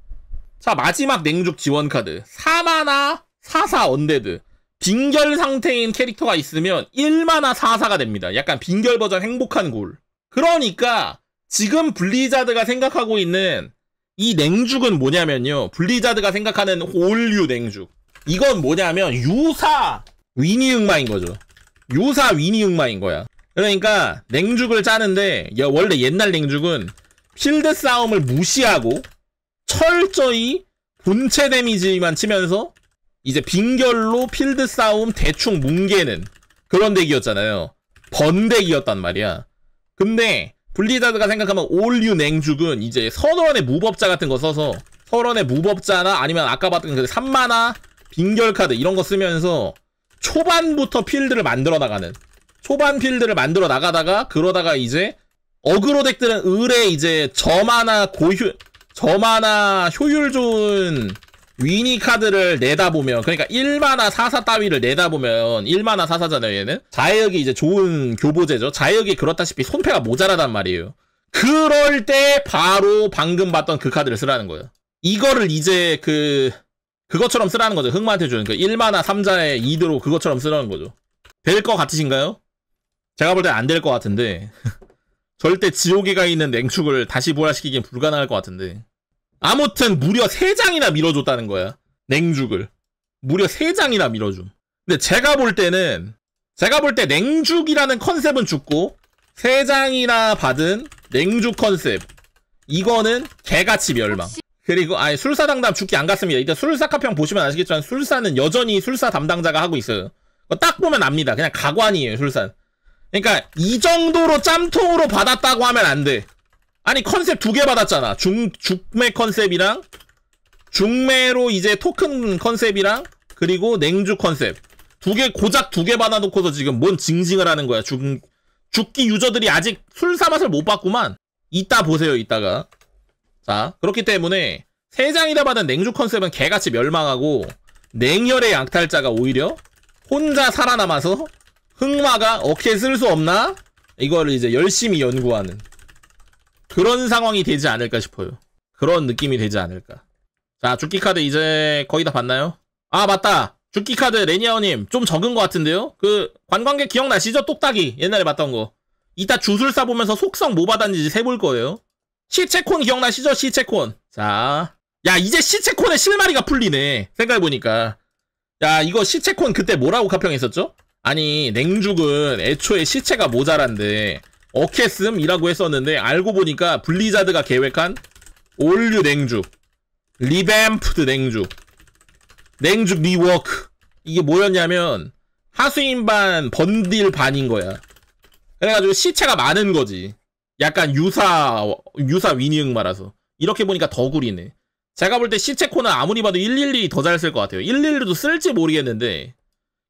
자 마지막 냉죽 지원 카드 4마나4사 언데드 빙결 상태인 캐릭터가 있으면 1마나 4사가 됩니다. 약간 빙결 버전 행복한 골. 그러니까 지금 블리자드가 생각하고 있는 이 냉죽은 뭐냐면요. 블리자드가 생각하는 올류 냉죽. 이건 뭐냐면 유사 위니 응마인 거죠. 유사 위니 응마인 거야. 그러니까 냉죽을 짜는데 원래 옛날 냉죽은 필드 싸움을 무시하고 철저히 본체 데미지만 치면서 이제 빙결로 필드 싸움 대충 뭉개는 그런 덱이었잖아요. 번덱이었단 말이야. 근데 블리자드가 생각하면 올류 냉죽은 이제 선원의 무법자 같은 거 써서 선원의 무법자나 아니면 아까 봤던 그 3만화 빙결 카드 이런 거 쓰면서 초반부터 필드를 만들어 나가는 초반 필드를 만들어 나가다가 그러다가 이제 어그로 덱들은 을에 이제 저만화 고효 점하나 효율 좋은 위니 카드를 내다보면 그러니까 1만화사사 따위를 내다보면 1만화사사잖아요 얘는 자역이 이제 좋은 교보제죠 자역이 그렇다시피 손패가 모자라단 말이에요 그럴 때 바로 방금 봤던 그 카드를 쓰라는 거예요 이거를 이제 그 그것처럼 쓰라는 거죠 흑마한테 주는 그1만화 3자의 2드로 그것처럼 쓰라는 거죠 될 것 같으신가요? 제가 볼 때 안 될 것 같은데 절대 지옥에 가 있는 냉축을 다시 부활시키기엔 불가능할 것 같은데 아무튼 무려 3장이나 밀어줬다는 거야. 냉죽을. 무려 3장이나 밀어줌. 근데 제가 볼 때는 제가 볼 때 냉죽이라는 컨셉은 죽고 3장이나 받은 냉죽 컨셉 이거는 개같이 멸망. 그리고 아예 술사 당담 죽기 안 갔습니다. 일단 술사 카평 보시면 아시겠지만 술사는 여전히 술사 담당자가 하고 있어요. 딱 보면 압니다. 그냥 가관이에요 술사. 그러니까 이 정도로 짬통으로 받았다고 하면 안 돼. 아니 컨셉 두 개 받았잖아 중 중매 컨셉이랑 중매로 이제 토큰 컨셉이랑 그리고 냉주 컨셉 두 개 고작 두 개 받아놓고서 지금 뭔 징징을 하는 거야 죽 죽기 유저들이 아직 술사 맛을 못 봤구만 이따 보세요 이따가 자 그렇기 때문에 세 장이다 받은 냉주 컨셉은 개같이 멸망하고 냉혈의 양탈자가 오히려 혼자 살아남아서 흑마가 어깨 쓸수 없나? 이거를 이제 열심히 연구하는 그런 상황이 되지 않을까 싶어요. 그런 느낌이 되지 않을까. 자, 죽기 카드 이제 거의 다 봤나요? 아, 맞다. 죽기 카드 레니아오님 좀 적은 것 같은데요? 그 관광객 기억나시죠? 똑딱이 옛날에 봤던 거. 이따 주술사 보면서 속성 뭐 받았는지 세볼 거예요. 시체콘 기억나시죠? 시체콘. 자, 야 이제 시체콘의 실마리가 풀리네. 생각해보니까. 야 이거 시체콘 그때 뭐라고 가평했었죠? 아니 냉죽은 애초에 시체가 모자란데 어케슴이라고 했었는데 알고 보니까 블리자드가 계획한 올류 냉주 리뱀프드 냉주 냉주 리워크 이게 뭐였냐면 하수인반 번딜 반인 거야 그래가지고 시체가 많은 거지 약간 유사 유사 위닝말아서 이렇게 보니까 더구리네 제가 볼 때 시체 코는 아무리 봐도 112 더 잘 쓸 것 같아요 112도 쓸지 모르겠는데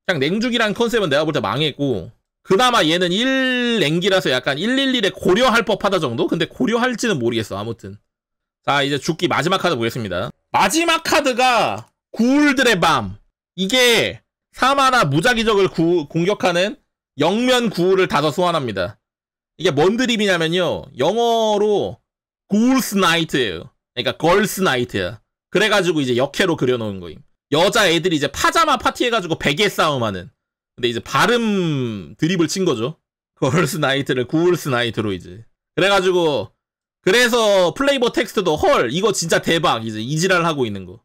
그냥 냉죽이란 컨셉은 내가 볼 때 망했고 그나마 얘는 1랭기라서 약간 111에 고려할 법하다 정도? 근데 고려할지는 모르겠어 아무튼 자 이제 죽기 마지막 카드 보겠습니다 마지막 카드가 구울들의 밤 이게 사마나 무작위적을 구, 공격하는 영면 구울을 다서 소환합니다 이게 뭔 드립이냐면요 영어로 구울스 나이트예요 그러니까 걸스 나이트야 그래가지고 이제 역해로 그려놓은 거임 여자애들이 이제 파자마 파티해가지고 베개 싸움하는 근데 이제 발음 드립을 친 거죠. 걸스 나이트를 구울스 나이트로 이제. 그래가지고 그래서 플레이버 텍스트도 헐 이거 진짜 대박 이제 이지랄 하고 있는 거.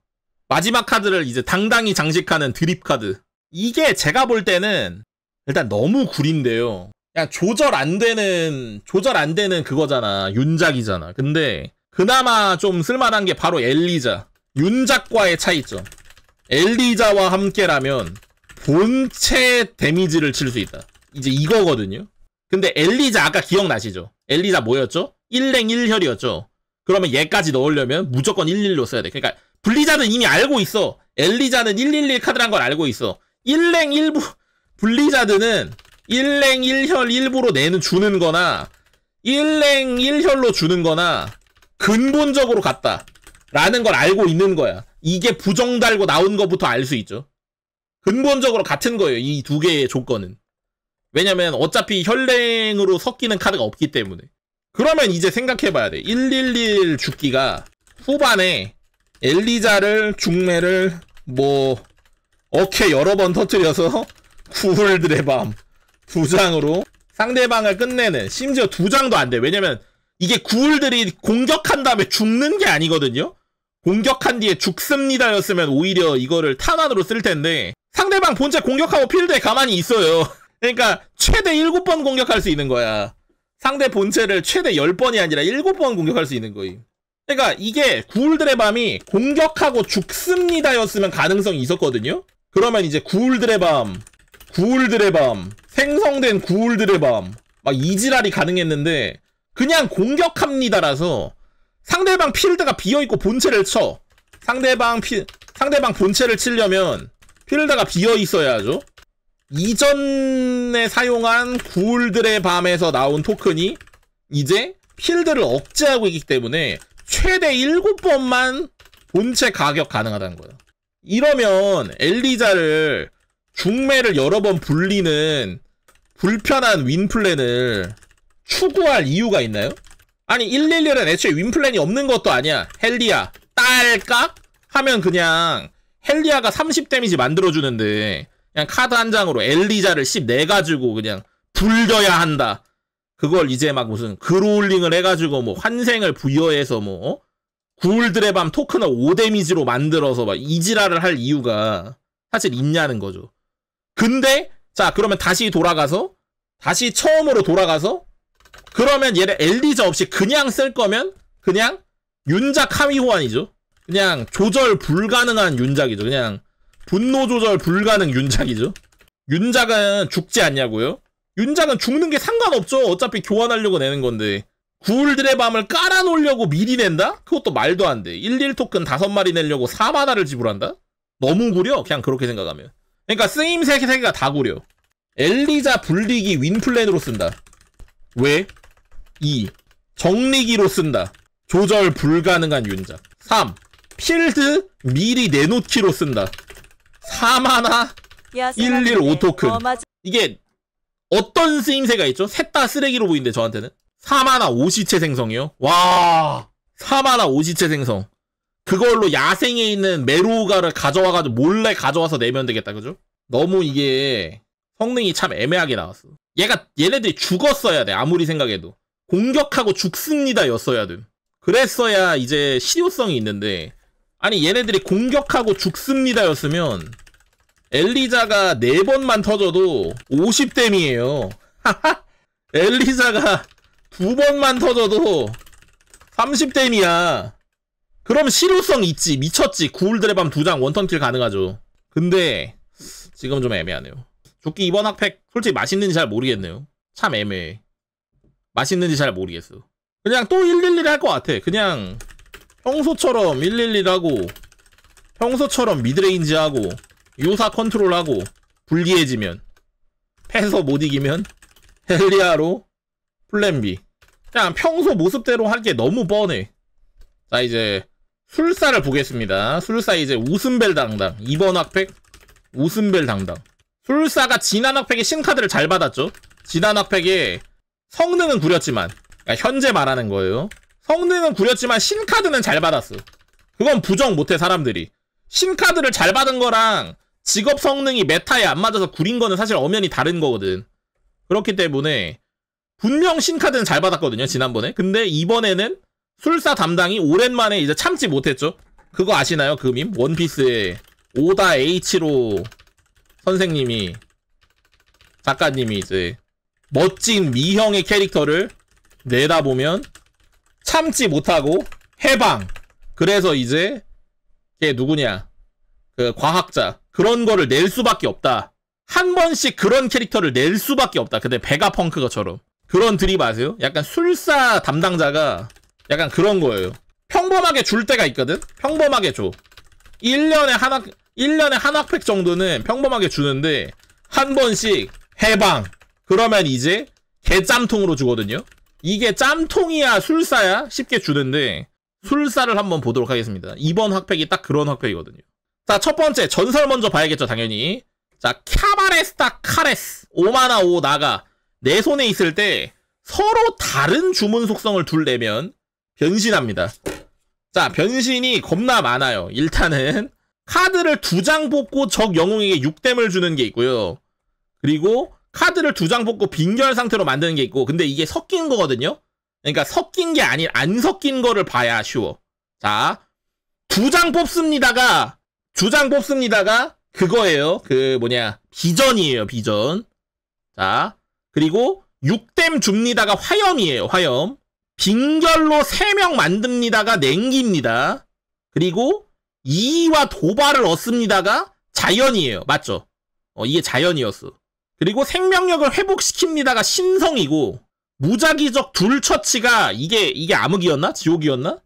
마지막 카드를 이제 당당히 장식하는 드립 카드. 이게 제가 볼 때는 일단 너무 구린데요. 그냥 조절 안 되는 조절 안 되는 그거잖아 윤작이잖아. 근데 그나마 좀 쓸만한 게 바로 엘리자. 윤작과의 차이점. 엘리자와 함께라면 본체 데미지를 칠 수 있다. 이제 이거거든요. 근데 엘리자 아까 기억나시죠? 엘리자 뭐였죠? 1랭 1혈이었죠. 그러면 얘까지 넣으려면 무조건 111로 써야 돼. 그러니까 블리자는 이미 알고 있어. 엘리자는 111 카드란 걸 알고 있어. 1랭 1부 블리자드는 1랭 1혈 1부로 내는 주는 거나 1랭 1혈로 주는 거나 근본적으로 같다. 라는 걸 알고 있는 거야. 이게 부정 달고 나온 것부터 알 수 있죠. 근본적으로 같은 거예요. 이 두 개의 조건은. 왜냐면 어차피 혈랭으로 섞이는 카드가 없기 때문에. 그러면 이제 생각해봐야 돼. 111 죽기가 후반에 엘리자를 중매를 뭐 어케 여러 번 터뜨려서 구울들의 밤 두 장으로 상대방을 끝내는 심지어 두 장도 안 돼. 왜냐면 이게 구울들이 공격한 다음에 죽는 게 아니거든요. 공격한 뒤에 죽습니다였으면 오히려 이거를 탄환으로 쓸 텐데 상대방 본체 공격하고 필드에 가만히 있어요. 그러니까 최대 7번 공격할 수 있는 거야. 상대 본체를 최대 10번이 아니라 7번 공격할 수 있는 거임. 그러니까 이게 구울들의 밤이 공격하고 죽습니다였으면 가능성이 있었거든요. 그러면 이제 구울들의 밤, 구울들의 밤, 생성된 구울들의 밤, 막 이지랄이 가능했는데 그냥 공격합니다라서 상대방 필드가 비어있고 본체를 쳐. 상대방 피, 상대방 본체를 치려면 필드가 비어 있어야죠. 이전에 사용한 구울들의 밤에서 나온 토큰이 이제 필드를 억제하고 있기 때문에 최대 7번만 본체 가격 가능하다는 거예요. 이러면 엘리자를 중매를 여러 번 불리는 불편한 윈플랜을 추구할 이유가 있나요? 아니 111은 애초에 윈플랜이 없는 것도 아니야 헬리야 딸까? 하면 그냥 헬리아가 30 데미지 만들어주는데 그냥 카드 한 장으로 엘리자를 1 4 가지고 그냥 불려야 한다. 그걸 이제 막 무슨 그롤링을 해가지고 뭐 환생을 부여해서 뭐 구울들의 어? 밤 토큰을 5데미지로 만들어서 막 이지라를 할 이유가 사실 있냐는 거죠. 근데 자 그러면 다시 돌아가서 다시 처음으로 돌아가서 그러면 얘를 엘리자 없이 그냥 쓸 거면 그냥 윤자 카미 호환이죠. 그냥 조절 불가능한 윤작이죠. 그냥 분노 조절 불가능 윤작이죠. 윤작은 죽지 않냐고요? 윤작은 죽는 게 상관없죠. 어차피 교환하려고 내는 건데. 구울들의 밤을 깔아놓으려고 미리 낸다? 그것도 말도 안 돼. 11 토큰 5마리 내려고 4만화를 지불한다? 너무 구려? 그냥 그렇게 생각하면. 그러니까 쓰임 3개가 다 구려. 엘리자 불리기 윈플랜으로 쓴다. 왜? 2. 정리기로 쓴다. 조절 불가능한 윤작. 3. 필드 미리 내놓기로 쓴다 4만화 115 토큰 이게 어떤 쓰임새가 있죠? 셋 다 쓰레기로 보이는데 저한테는 4만화 5시체 생성이요? 와 4만화 5시체 생성 그걸로 야생에 있는 메로우가를 가져와가지고 몰래 가져와서 내면 되겠다 그죠? 너무 이게 성능이 참 애매하게 나왔어 얘가 얘네들이 죽었어야 돼 아무리 생각해도 공격하고 죽습니다 였어야 돼 그랬어야 이제 실효성이 있는데 아니 얘네들이 공격하고 죽습니다였으면 엘리자가 4번만 터져도 50댐이에요 엘리자가 2번만 터져도 30댐이야 그럼 실효성 있지 미쳤지 구울드레밤 2장 원턴킬 가능하죠 근데 지금 좀 애매하네요 조끼 이번 학팩 솔직히 맛있는지 잘 모르겠네요 참 애매해 맛있는지 잘 모르겠어 그냥 또 111 할 것 같아 그냥 평소처럼 1 1 1라고 평소처럼 미드레인지하고 요사 컨트롤하고 불리해지면 패서 못 이기면 헬리아로 플랜 비 그냥 평소 모습대로 할게 너무 뻔해 자 이제 술사를 보겠습니다 술사 이제 우승벨 당당 2번 학팩 우승벨 당당 술사가 지난 학팩에 신카드를 잘 받았죠 지난 학팩에 성능은 구렸지만 그러니까 현재 말하는 거예요 성능은 구렸지만 신카드는 잘 받았어 그건 부정 못해 사람들이 신카드를 잘 받은 거랑 직업 성능이 메타에 안 맞아서 구린 거는 사실 엄연히 다른 거거든 그렇기 때문에 분명 신카드는 잘 받았거든요 지난번에 근데 이번에는 술사 담당이 오랜만에 이제 참지 못했죠 그거 아시나요 그 밈? 원피스의 오다 H로 선생님이 작가님이 이제 멋진 미형의 캐릭터를 내다보면 참지 못하고 해방. 그래서 이제 걔 누구냐? 그 과학자 그런 거를 낼 수밖에 없다. 한 번씩 그런 캐릭터를 낼 수밖에 없다. 근데 베가펑크것처럼 그런 드립 아세요? 약간 술사 담당자가 약간 그런 거예요. 평범하게 줄 때가 있거든. 평범하게 줘. 1년에 한 학, 1년에 한 학팩 정도는 평범하게 주는데 한 번씩 해방. 그러면 이제 개짬통으로 주거든요. 이게 짬통이야 술사야 쉽게 주는데 술사를 한번 보도록 하겠습니다. 이번 학팩이 딱 그런 학팩이거든요. 자, 첫 번째 전설 먼저 봐야겠죠, 당연히. 자, 캬바레스타 카레스 5만화 5 나가 내 손에 있을 때 서로 다른 주문 속성을 둘 내면 변신합니다. 자, 변신이 겁나 많아요. 일단은 카드를 두 장 뽑고 적 영웅에게 6댐을 주는 게 있고요. 그리고 카드를 두 장 뽑고 빈결 상태로 만드는 게 있고 근데 이게 섞인 거거든요. 그러니까 섞인 게 아닌 안 섞인 거를 봐야 쉬워. 자, 두 장 뽑습니다가 두 장 뽑습니다가 그거예요. 그 뭐냐 비전이에요. 비전. 자, 그리고 6댐 줍니다가 화염이에요. 화염. 빈결로 3명 만듭니다가 냉기입니다. 그리고 이와 도발을 얻습니다가 자연이에요. 맞죠? 어, 이게 자연이었어. 그리고 생명력을 회복시킵니다가 신성이고 무작위적 둘 처치가 이게 이게 암흑이었나? 지옥이었나?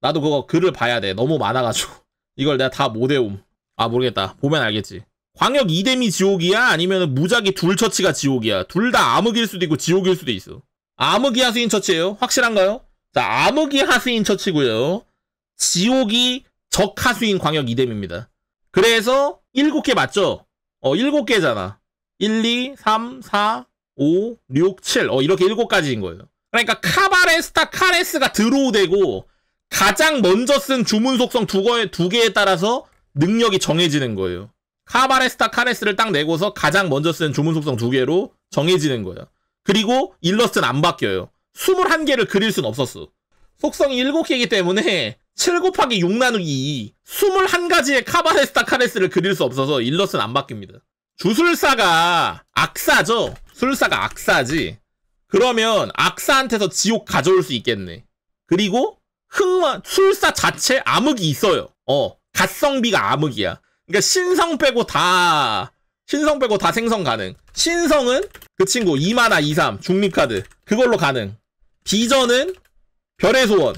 나도 그거 글을 봐야 돼. 너무 많아가지고 이걸 내가 다 못 외움. 아 모르겠다. 보면 알겠지. 광역 이데미 지옥이야? 아니면 무작위 둘 처치가 지옥이야? 둘 다 암흑일 수도 있고 지옥일 수도 있어. 암흑이 하수인 처치예요? 확실한가요? 자, 암흑이 하수인 처치고요. 지옥이 적하수인 광역 이뎀입니다. 그래서 7개 맞죠? 어, 7개잖아. 1, 2, 3, 4, 5, 6, 7. 어, 이렇게 7가지인 거예요. 그러니까 카바레스타 카레스가 드로우되고 가장 먼저 쓴 주문 속성 두, 거, 두 개에 따라서 능력이 정해지는 거예요. 카바레스타 카레스를 딱 내고서 가장 먼저 쓴 주문 속성 두 개로 정해지는 거예요. 그리고 일러스트는 안 바뀌어요. 21개를 그릴 순 없었어. 속성이 7개이기 때문에 7 곱하기 6 나누기 2 21가지의 카바레스타 카레스를 그릴 수 없어서 일러스트는 안 바뀝니다. 주술사가 악사죠? 술사가 악사지. 그러면 악사한테서 지옥 가져올 수 있겠네. 그리고 흑마, 술사 자체 암흑이 있어요. 어, 갓성비가 암흑이야. 그러니까 신성 빼고 다, 신성 빼고 다 생성 가능. 신성은 그 친구 2만나23 중립카드. 그걸로 가능. 비전은 별의 소원.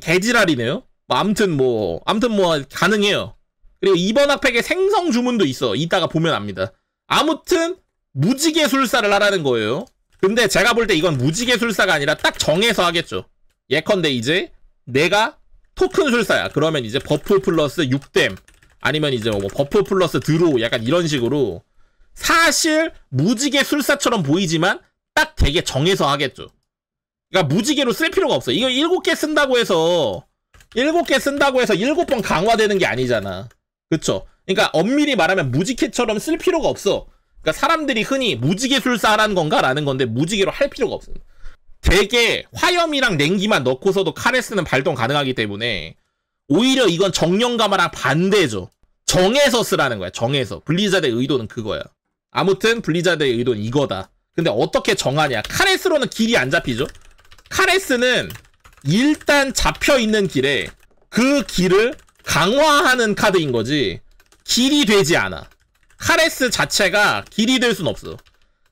개지랄이네요. 뭐, 암튼 뭐, 암튼 뭐, 가능해요. 그리고 이번 학팩에 생성 주문도 있어. 이따가 보면 압니다. 아무튼 무지개술사를 하라는 거예요. 근데 제가 볼 때 이건 무지개술사가 아니라 딱 정해서 하겠죠. 예컨대 이제 내가 토큰술사야. 그러면 이제 버프 플러스 6댐 아니면 이제 뭐 버프 플러스 드로우 약간 이런 식으로 사실 무지개술사처럼 보이지만 딱 되게 정해서 하겠죠. 그러니까 무지개로 쓸 필요가 없어. 이거 7개 쓴다고 해서 7개 쓴다고 해서 7번 강화되는 게 아니잖아. 그쵸 그러니까 엄밀히 말하면 무지개처럼 쓸 필요가 없어 그러니까 사람들이 흔히 무지개술사라는 건가라는 건데 무지개로 할 필요가 없어 되게 화염이랑 냉기만 넣고서도 카레스는 발동 가능하기 때문에 오히려 이건 정령가마랑 반대죠 정해서 쓰라는 거야 정해서 블리자드의 의도는 그거야 아무튼 블리자드의 의도는 이거다 근데 어떻게 정하냐 카레스로는 길이 안 잡히죠 카레스는 일단 잡혀있는 길에 그 길을 강화하는 카드인 거지 길이 되지 않아 카레스 자체가 길이 될 순 없어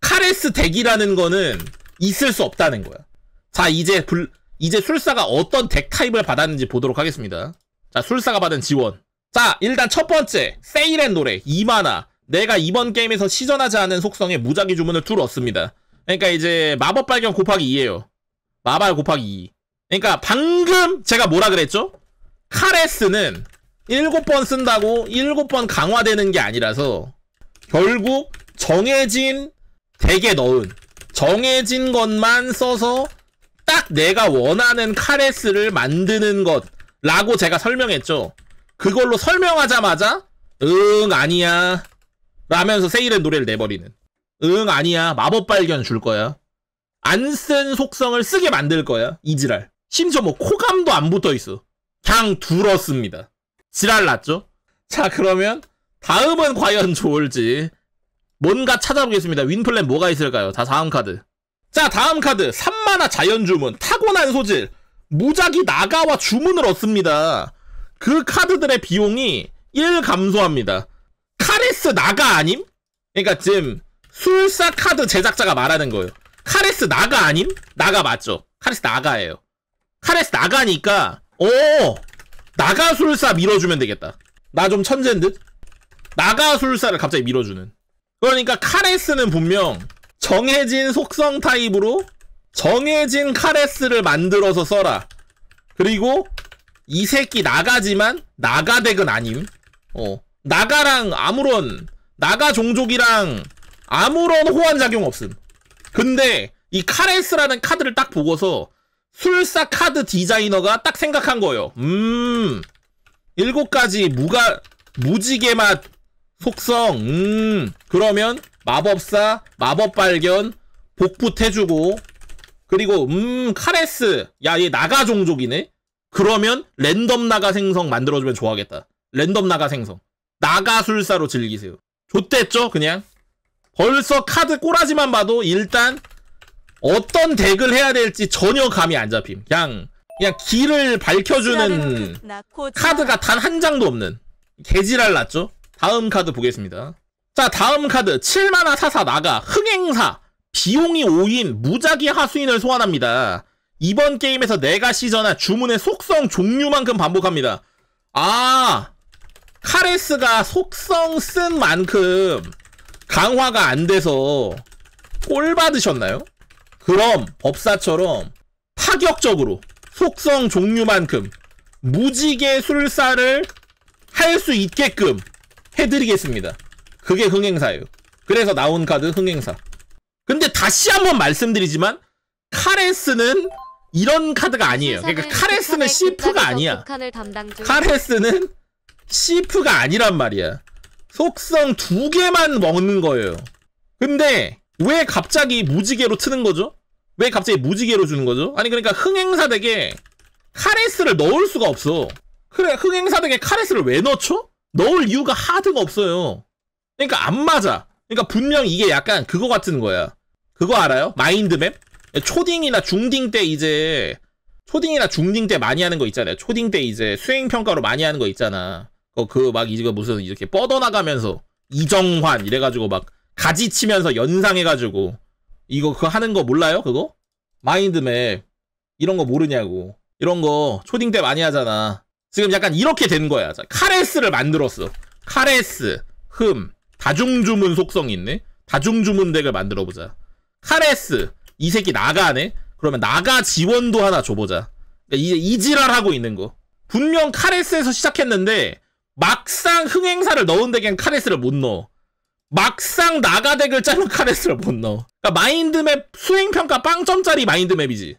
카레스 덱이라는 거는 있을 수 없다는 거야 자 이제 불 이제 술사가 어떤 덱 타입을 받았는지 보도록 하겠습니다 자 술사가 받은 지원 자 일단 첫 번째 세일앤 노래 이만아 내가 이번 게임에서 시전하지 않은 속성의 무작위 주문을 둘 얻습니다 그러니까 이제 마법 발견 곱하기 2에요 마발 곱하기 2 그러니까 방금 제가 뭐라 그랬죠? 카레스는 7번 쓴다고 7번 강화되는 게 아니라서 결국 정해진 덱에 넣은 정해진 것만 써서 딱 내가 원하는 카레스를 만드는 것 라고 제가 설명했죠. 그걸로 설명하자마자 응 아니야 라면서 세일의 노래를 내버리는 응 아니야 마법 발견 줄 거야 안 쓴 속성을 쓰게 만들 거야 이지랄 심지어 뭐 코감도 안 붙어 있어 향냥 둘었습니다. 지랄났죠? 자 그러면 다음은 과연 좋을지 뭔가 찾아보겠습니다. 윈플랜 뭐가 있을까요? 자 다음 카드. 자 다음 카드 3만화 자연주문 타고난 소질 무작위 나가와 주문을 얻습니다. 그 카드들의 비용이 1 감소합니다. 카레스 나가 아님? 그러니까 지금 술사 카드 제작자가 말하는 거예요. 카레스 나가 아님? 나가 맞죠? 카레스 나가예요. 카레스 나가니까 오! 나가술사 밀어주면 되겠다. 나 좀 천재인 듯? 나가술사를 갑자기 밀어주는. 그러니까 카레스는 분명 정해진 속성 타입으로 정해진 카레스를 만들어서 써라. 그리고 이 새끼 나가지만 나가 덱은 아님. 어. 나가랑 아무런 나가 종족이랑 아무런 호환작용 없음. 근데 이 카레스라는 카드를 딱 보고서 술사 카드 디자이너가 딱 생각한 거예요. 음, 일곱 가지 무가, 무지개 맛 속성, 음, 그러면 마법사, 마법 발견, 복붙 해주고, 그리고, 음, 카레스. 야, 얘 나가 종족이네? 그러면 랜덤 나가 생성 만들어주면 좋아하겠다. 랜덤 나가 생성. 나가 술사로 즐기세요. 좋댔죠, 그냥? 벌써 카드 꼬라지만 봐도 일단 어떤 덱을 해야 될지 전혀 감이 안 잡힘. 그냥 그냥 길을 밝혀주는 카드가 단 한 장도 없는 개지랄 났죠? 다음 카드 보겠습니다. 자 다음 카드 7만화 사사 나가 흥행사 비용이 5인 무작위 하수인을 소환합니다. 이번 게임에서 내가 시전한 주문의 속성 종류만큼 반복합니다. 아 카레스가 속성 쓴 만큼 강화가 안 돼서 꼴 받으셨나요? 그럼 법사처럼 파격적으로 속성 종류만큼 무지개 술사를 할 수 있게끔 해드리겠습니다. 그게 흥행사예요. 그래서 나온 카드 흥행사. 근데 다시 한번 말씀드리지만 카레스는 이런 카드가 아니에요. 그러니까 카레스는 시프가 아니야. 카레스는 시프가 아니란 말이야. 속성 두 개만 먹는 거예요. 근데 왜 갑자기 무지개로 트는 거죠? 왜 갑자기 무지개로 주는 거죠? 아니 그러니까 흥행사덱에 카레스를 넣을 수가 없어 그래 흥행사덱에 카레스를 왜 넣죠? 넣을 이유가 하드가 없어요 그러니까 안 맞아 그러니까 분명 이게 약간 그거 같은 거야 그거 알아요? 마인드맵? 초딩이나 중딩 때 이제 초딩이나 중딩 때 많이 하는 거 있잖아요 초딩 때 이제 수행평가로 많이 하는 거 있잖아 그막 그 이거 무슨 이렇게 뻗어나가면서 이정환 이래가지고 막 가지 치면서 연상해가지고 이거 그거 하는 거 몰라요? 그거? 마인드맵 이런 거 모르냐고 이런 거 초딩 때 많이 하잖아 지금 약간 이렇게 된 거야 자, 카레스를 만들었어 카레스 흠 다중주문 속성이 있네 다중주문 덱을 만들어보자 카레스 이 새끼 나가네 그러면 나가 지원도 하나 줘보자 그러니까 이제 이지랄 하고 있는 거 분명 카레스에서 시작했는데 막상 흥행사를 넣은 덱엔 카레스를 못 넣어 막상 나가덱을 짜면 카레스를 못 넣어. 그러니까 마인드맵 수행평가 빵점짜리 마인드맵이지.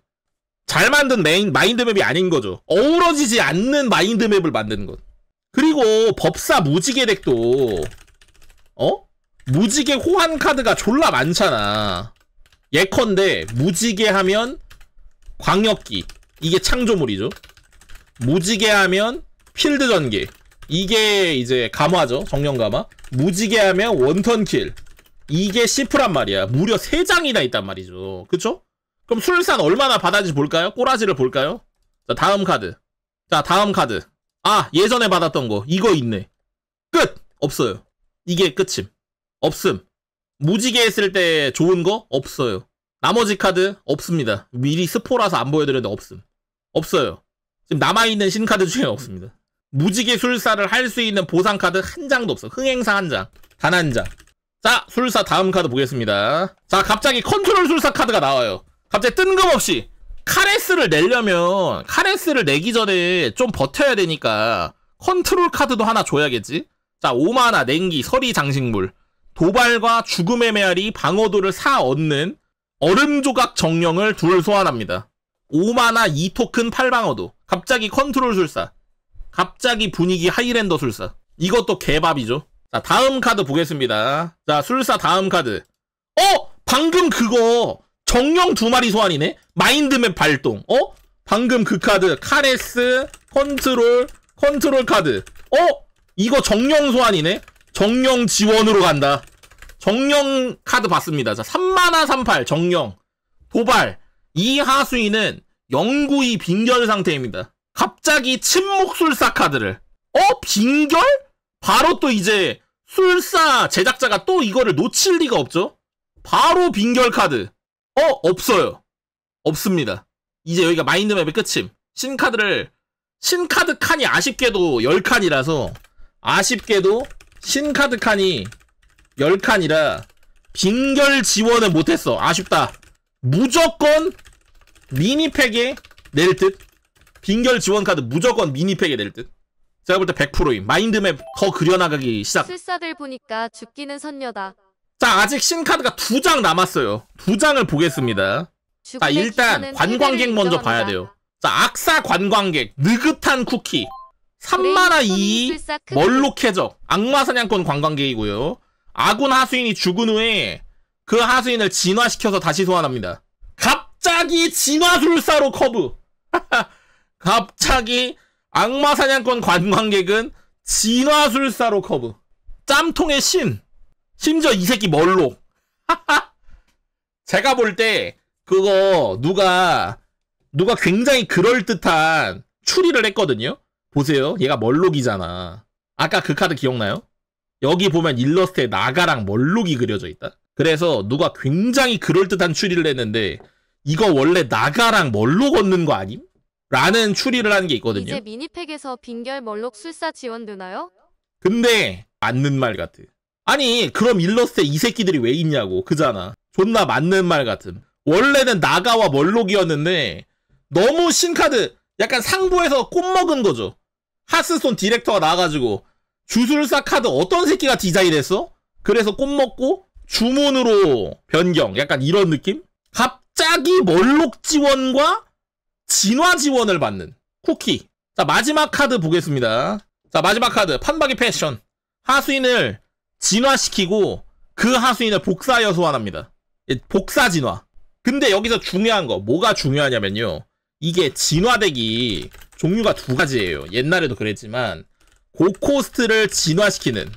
잘 만든 메인 마인드맵이 아닌 거죠. 어우러지지 않는 마인드맵을 만드는 것. 그리고 법사 무지개 덱도 어? 무지개 호환 카드가 졸라 많잖아. 예컨대 무지개 하면 광역기 이게 창조물이죠. 무지개 하면 필드 전개 이게 이제 감화죠 정령 감화 무지개 하면 원턴킬 이게 시프란 말이야 무려 3장이나 있단 말이죠 그쵸? 그럼 술산 얼마나 받았는지 볼까요? 꼬라지를 볼까요? 자 다음 카드 자 다음 카드 아 예전에 받았던 거 이거 있네 끝! 없어요 이게 끝임 없음 무지개 했을 때 좋은 거? 없어요 나머지 카드? 없습니다 미리 스포라서 안 보여드렸는데 없음 없어요 지금 남아있는 신카드 중에 없습니다 무지개 술사를 할 수 있는 보상 카드 한 장도 없어. 흥행사 한 장. 단 한 장. 자, 술사 다음 카드 보겠습니다. 자, 갑자기 컨트롤 술사 카드가 나와요. 갑자기 뜬금없이 카레스를 내려면 카레스를 내기 전에 좀 버텨야 되니까 컨트롤 카드도 하나 줘야겠지? 자, 오마나, 냉기, 서리 장식물. 도발과 죽음의 메아리, 방어도를 사 얻는 얼음 조각 정령을 둘 소환합니다. 오마나 2토큰 8방어도. 갑자기 컨트롤 술사. 갑자기 분위기 하이랜더 술사. 이것도 개밥이죠. 자, 다음 카드 보겠습니다. 자, 술사 다음 카드. 어? 방금 그거 정령 두 마리 소환이네? 마인드맵 발동. 어? 방금 그 카드 카레스 컨트롤 컨트롤 카드. 어? 이거 정령 소환이네? 정령 지원으로 간다. 정령 카드 봤습니다. 자, 3만화 38 정령. 도발. 이 하수인은 영구히 빈결 상태입니다. 갑자기 침묵 술사 카드를 어 빙결? 바로 또 이제 술사 제작자가 또 이거를 놓칠 리가 없죠. 바로 빙결 카드 어 없어요. 없습니다. 이제 여기가 마인드맵의 끝임. 신카드를 신카드 칸이 아쉽게도 10칸이라서 아쉽게도 신카드 칸이 10칸이라 빙결 지원을 못했어 아쉽다 무조건 미니팩에 낼듯 빙결 지원 카드 무조건 미니팩에낼 듯. 제가 볼 때 100%임. 마인드맵 더 그려나가기 시작. 술사들 보니까 죽기는 선녀다. 자, 아직 신카드가 두 장 남았어요. 두 장을 보겠습니다. 자, 일단 관광객 먼저 봐야 돼요. 자, 악사 관광객, 느긋한 쿠키. 3만화 2, 멀로 해적 악마 사냥꾼 관광객이고요. 아군 하수인이 죽은 후에 그 하수인을 진화시켜서 다시 소환합니다. 갑자기 진화술사로 커브! 갑자기 악마 사냥꾼 관광객은 진화술사로 커브. 짬통의 신. 심지어 이 새끼 멀로. 제가 볼 때 그거 누가 누가 굉장히 그럴듯한 추리를 했거든요. 보세요. 얘가 멀록이잖아. 아까 그 카드 기억나요? 여기 보면 일러스트에 나가랑 멀록이 그려져 있다. 그래서 누가 굉장히 그럴듯한 추리를 했는데 이거 원래 나가랑 멀록 얻는 거 아님? 라는 추리를 하는 게 있거든요. 이제 미니팩에서 빈결 멀록 술사 지원되나요? 근데 맞는 말 같아. 아니 그럼 일러스트에 이 새끼들이 왜 있냐고 그잖아. 존나 맞는 말 같음. 원래는 나가와 멀록이었는데 너무 신카드 약간 상부에서 꽃 먹은 거죠. 하스손 디렉터가 나와가지고 주술사 카드 어떤 새끼가 디자인했어? 그래서 꽃 먹고 주문으로 변경 약간 이런 느낌? 갑자기 멀록 지원과 진화 지원을 받는 쿠키 자 마지막 카드 보겠습니다 자 마지막 카드 판박이 패션 하수인을 진화시키고 그 하수인을 복사하여 소환합니다 예, 복사 진화 근데 여기서 중요한 거 뭐가 중요하냐면요 이게 진화되기 종류가 두 가지예요 옛날에도 그랬지만 고코스트를 진화시키는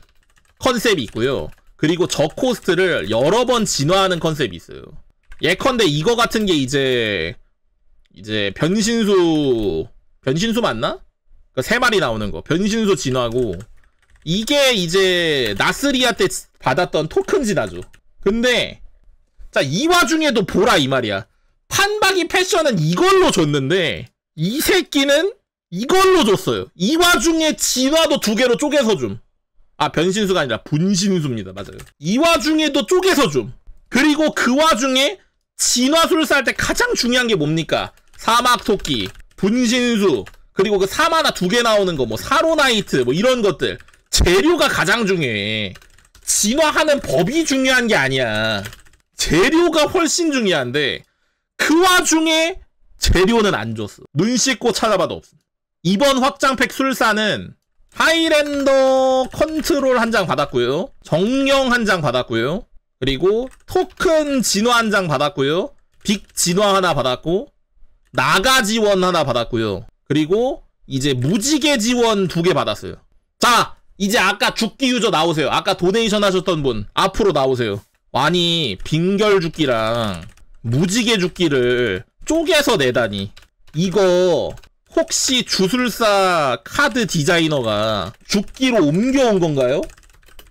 컨셉이 있고요 그리고 저코스트를 여러 번 진화하는 컨셉이 있어요 예컨대 이거 같은 게 이제 이제 변신소 변신소 맞나? 그러니까 세 마리 나오는 거 변신소 진화고 이게 이제 나스리아 때 받았던 토큰 진화죠 근데 자이 와중에도 보라 이 말이야 판박이 패션은 이걸로 줬는데 이 새끼는 이걸로 줬어요 이 와중에 진화도 두 개로 쪼개서 줌아 변신수가 아니라 분신수입니다 맞아요 이 와중에도 쪼개서 줌 그리고 그 와중에 진화술 쌀때 가장 중요한 게 뭡니까 사막토끼, 분신수, 그리고 그사마다두개 나오는 거, 뭐, 사로나이트, 뭐, 이런 것들. 재료가 가장 중요해. 진화하는 법이 중요한 게 아니야. 재료가 훨씬 중요한데, 그 와중에 재료는 안 줬어. 눈 씻고 찾아봐도 없어. 이번 확장팩 술사는 하이랜더 컨트롤 한 장 받았고요. 정령 한 장 받았고요. 그리고 토큰 진화 한 장 받았고요. 빅 진화 하나 받았고 나가 지원 하나 받았고요. 그리고 이제 무지개 지원 두 개 받았어요. 자, 이제 아까 죽기 유저 나오세요. 아까 도네이션 하셨던 분 앞으로 나오세요. 아니 빙결 죽기랑 무지개 죽기를 쪼개서 내다니 이거 혹시 주술사 카드 디자이너가 죽기로 옮겨온 건가요?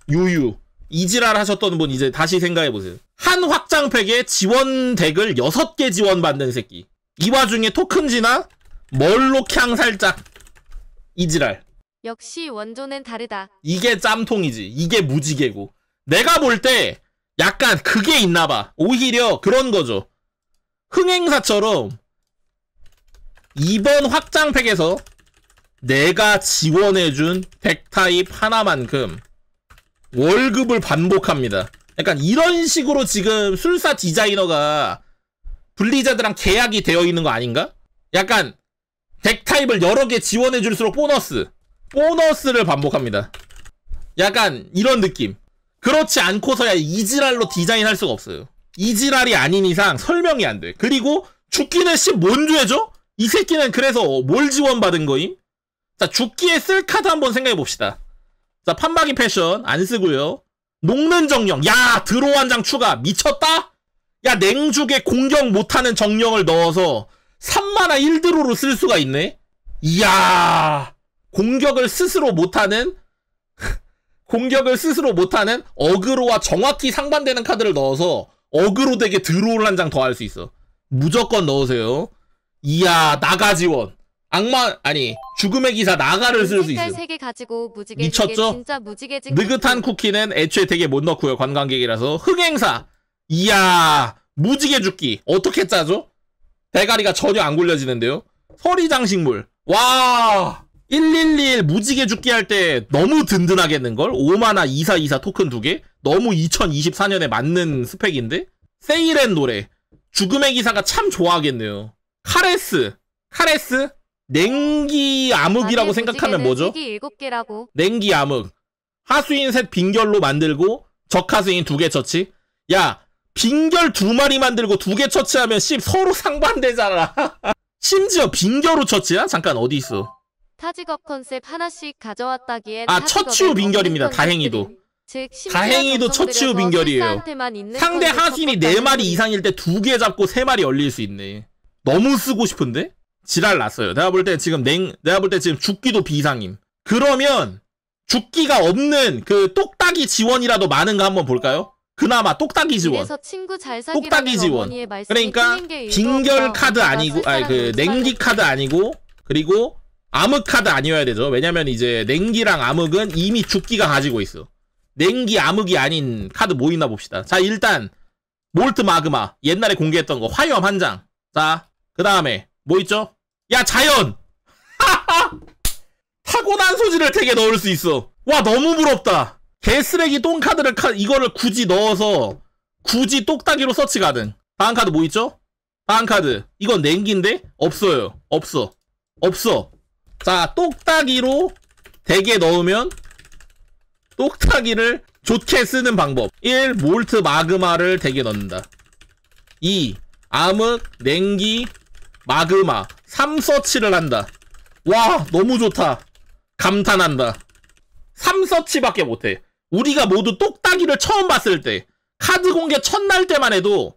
유유 이지랄 하셨던 분 이제 다시 생각해보세요 한 확장팩에 지원 덱을 6개 지원받는 새끼 이 와중에 토큰지나 멀로캉 살짝 이지랄 역시 원조는 다르다 이게 짬통이지 이게 무지개고 내가 볼 때 약간 그게 있나봐 오히려 그런 거죠 흥행사처럼 이번 확장팩에서 내가 지원해준 백타입 하나만큼 월급을 반복합니다. 약간 이런 식으로 지금 술사 디자이너가 블리자드랑 계약이 되어 있는 거 아닌가? 약간 덱 타입을 여러 개 지원해 줄수록 보너스 보너스를 반복합니다 약간 이런 느낌 그렇지 않고서야 이지랄로 디자인할 수가 없어요 이지랄이 아닌 이상 설명이 안돼 그리고 죽기는 씨뭔 죄죠? 이 새끼는 그래서 뭘 지원받은 거임? 자 죽기에 쓸 카드 한번 생각해 봅시다 자 판박이 패션 안 쓰고요 녹는 정령 야 드로 한장 추가 미쳤다? 야 냉죽에 공격 못하는 정령을 넣어서 3만화 1드로로 쓸 수가 있네 이야 공격을 스스로 못하는 공격을 스스로 못하는 어그로와 정확히 상반되는 카드를 넣어서 어그로 되게 드로우를 한장 더 할 수 있어 무조건 넣으세요 이야 나가 지원 악마 아니 죽음의 기사 나가를 쓸 수 있어. 세개 가지고 무지개 미쳤죠? 진짜 느긋한 쿠키는 애초에 되게 못 넣고요 관광객이라서 흥행사 이야 무지개 죽기 어떻게 짜죠? 대가리가 전혀 안 굴려지는데요 서리 장식물 와 111 무지개 죽기 할 때 너무 든든하겠는걸? 5만화 2424 토큰 2개? 너무 2024년에 맞는 스펙인데? 세일엔 노래 죽음의 기사가 참 좋아하겠네요 카레스 카레스? 냉기 암흑이라고 생각하면 뭐죠? 냉기 암흑 하수인 셋빙결로 만들고 적하수인 두개 처치 야 빙결 두 마리 만들고 두 개 처치하면 씹 서로 상반되잖아. 심지어 빙결로 처치야? 잠깐 어디 있어? 타지업 컨셉 하나씩 가져왔다기에 아처치후 빙결입니다. 다행히도. 즉, 다행히도 처치후 빙결이에요. 상대 하신이 네 마리 이상일 때 두 개 잡고 세 마리 얼릴수 있네. 너무 쓰고 싶은데? 지랄 났어요. 내가 볼 때 지금 냉, 내가 볼 때 지금 죽기도 비상임. 그러면 죽기가 없는 그 똑딱이 지원이라도 많은가 한번 볼까요? 그나마 똑딱이 지원. 친구 잘 똑딱이 지원. 그러니까 빙결 카드 아니고 아니 그 냉기 카드 아니고 그리고 암흑 카드 아니어야 되죠. 왜냐면 이제 냉기랑 암흑은 이미 죽기가 가지고 있어. 냉기 암흑이 아닌 카드 뭐 있나 봅시다. 자 일단 몰트 마그마 옛날에 공개했던 거 화염 한 장. 자 그 다음에 뭐 있죠? 야 자연. 타고난 소지를 되게 넣을 수 있어. 와 너무 부럽다. 개쓰레기 똥카드를 카, 이거를 굳이 넣어서 굳이 똑딱이로 서치 가든 다음 카드 뭐 있죠? 다음 카드 이건 냉기인데 없어요 없어 없어 자 똑딱이로 대게 넣으면 똑딱이를 좋게 쓰는 방법 1. 몰트 마그마를 대게 넣는다 2. 암흑, 냉기, 마그마 3. 서치를 한다 와 너무 좋다 감탄한다 3 서치밖에 못해 우리가 모두 똑딱이를 처음 봤을 때 카드 공개 첫날 때만 해도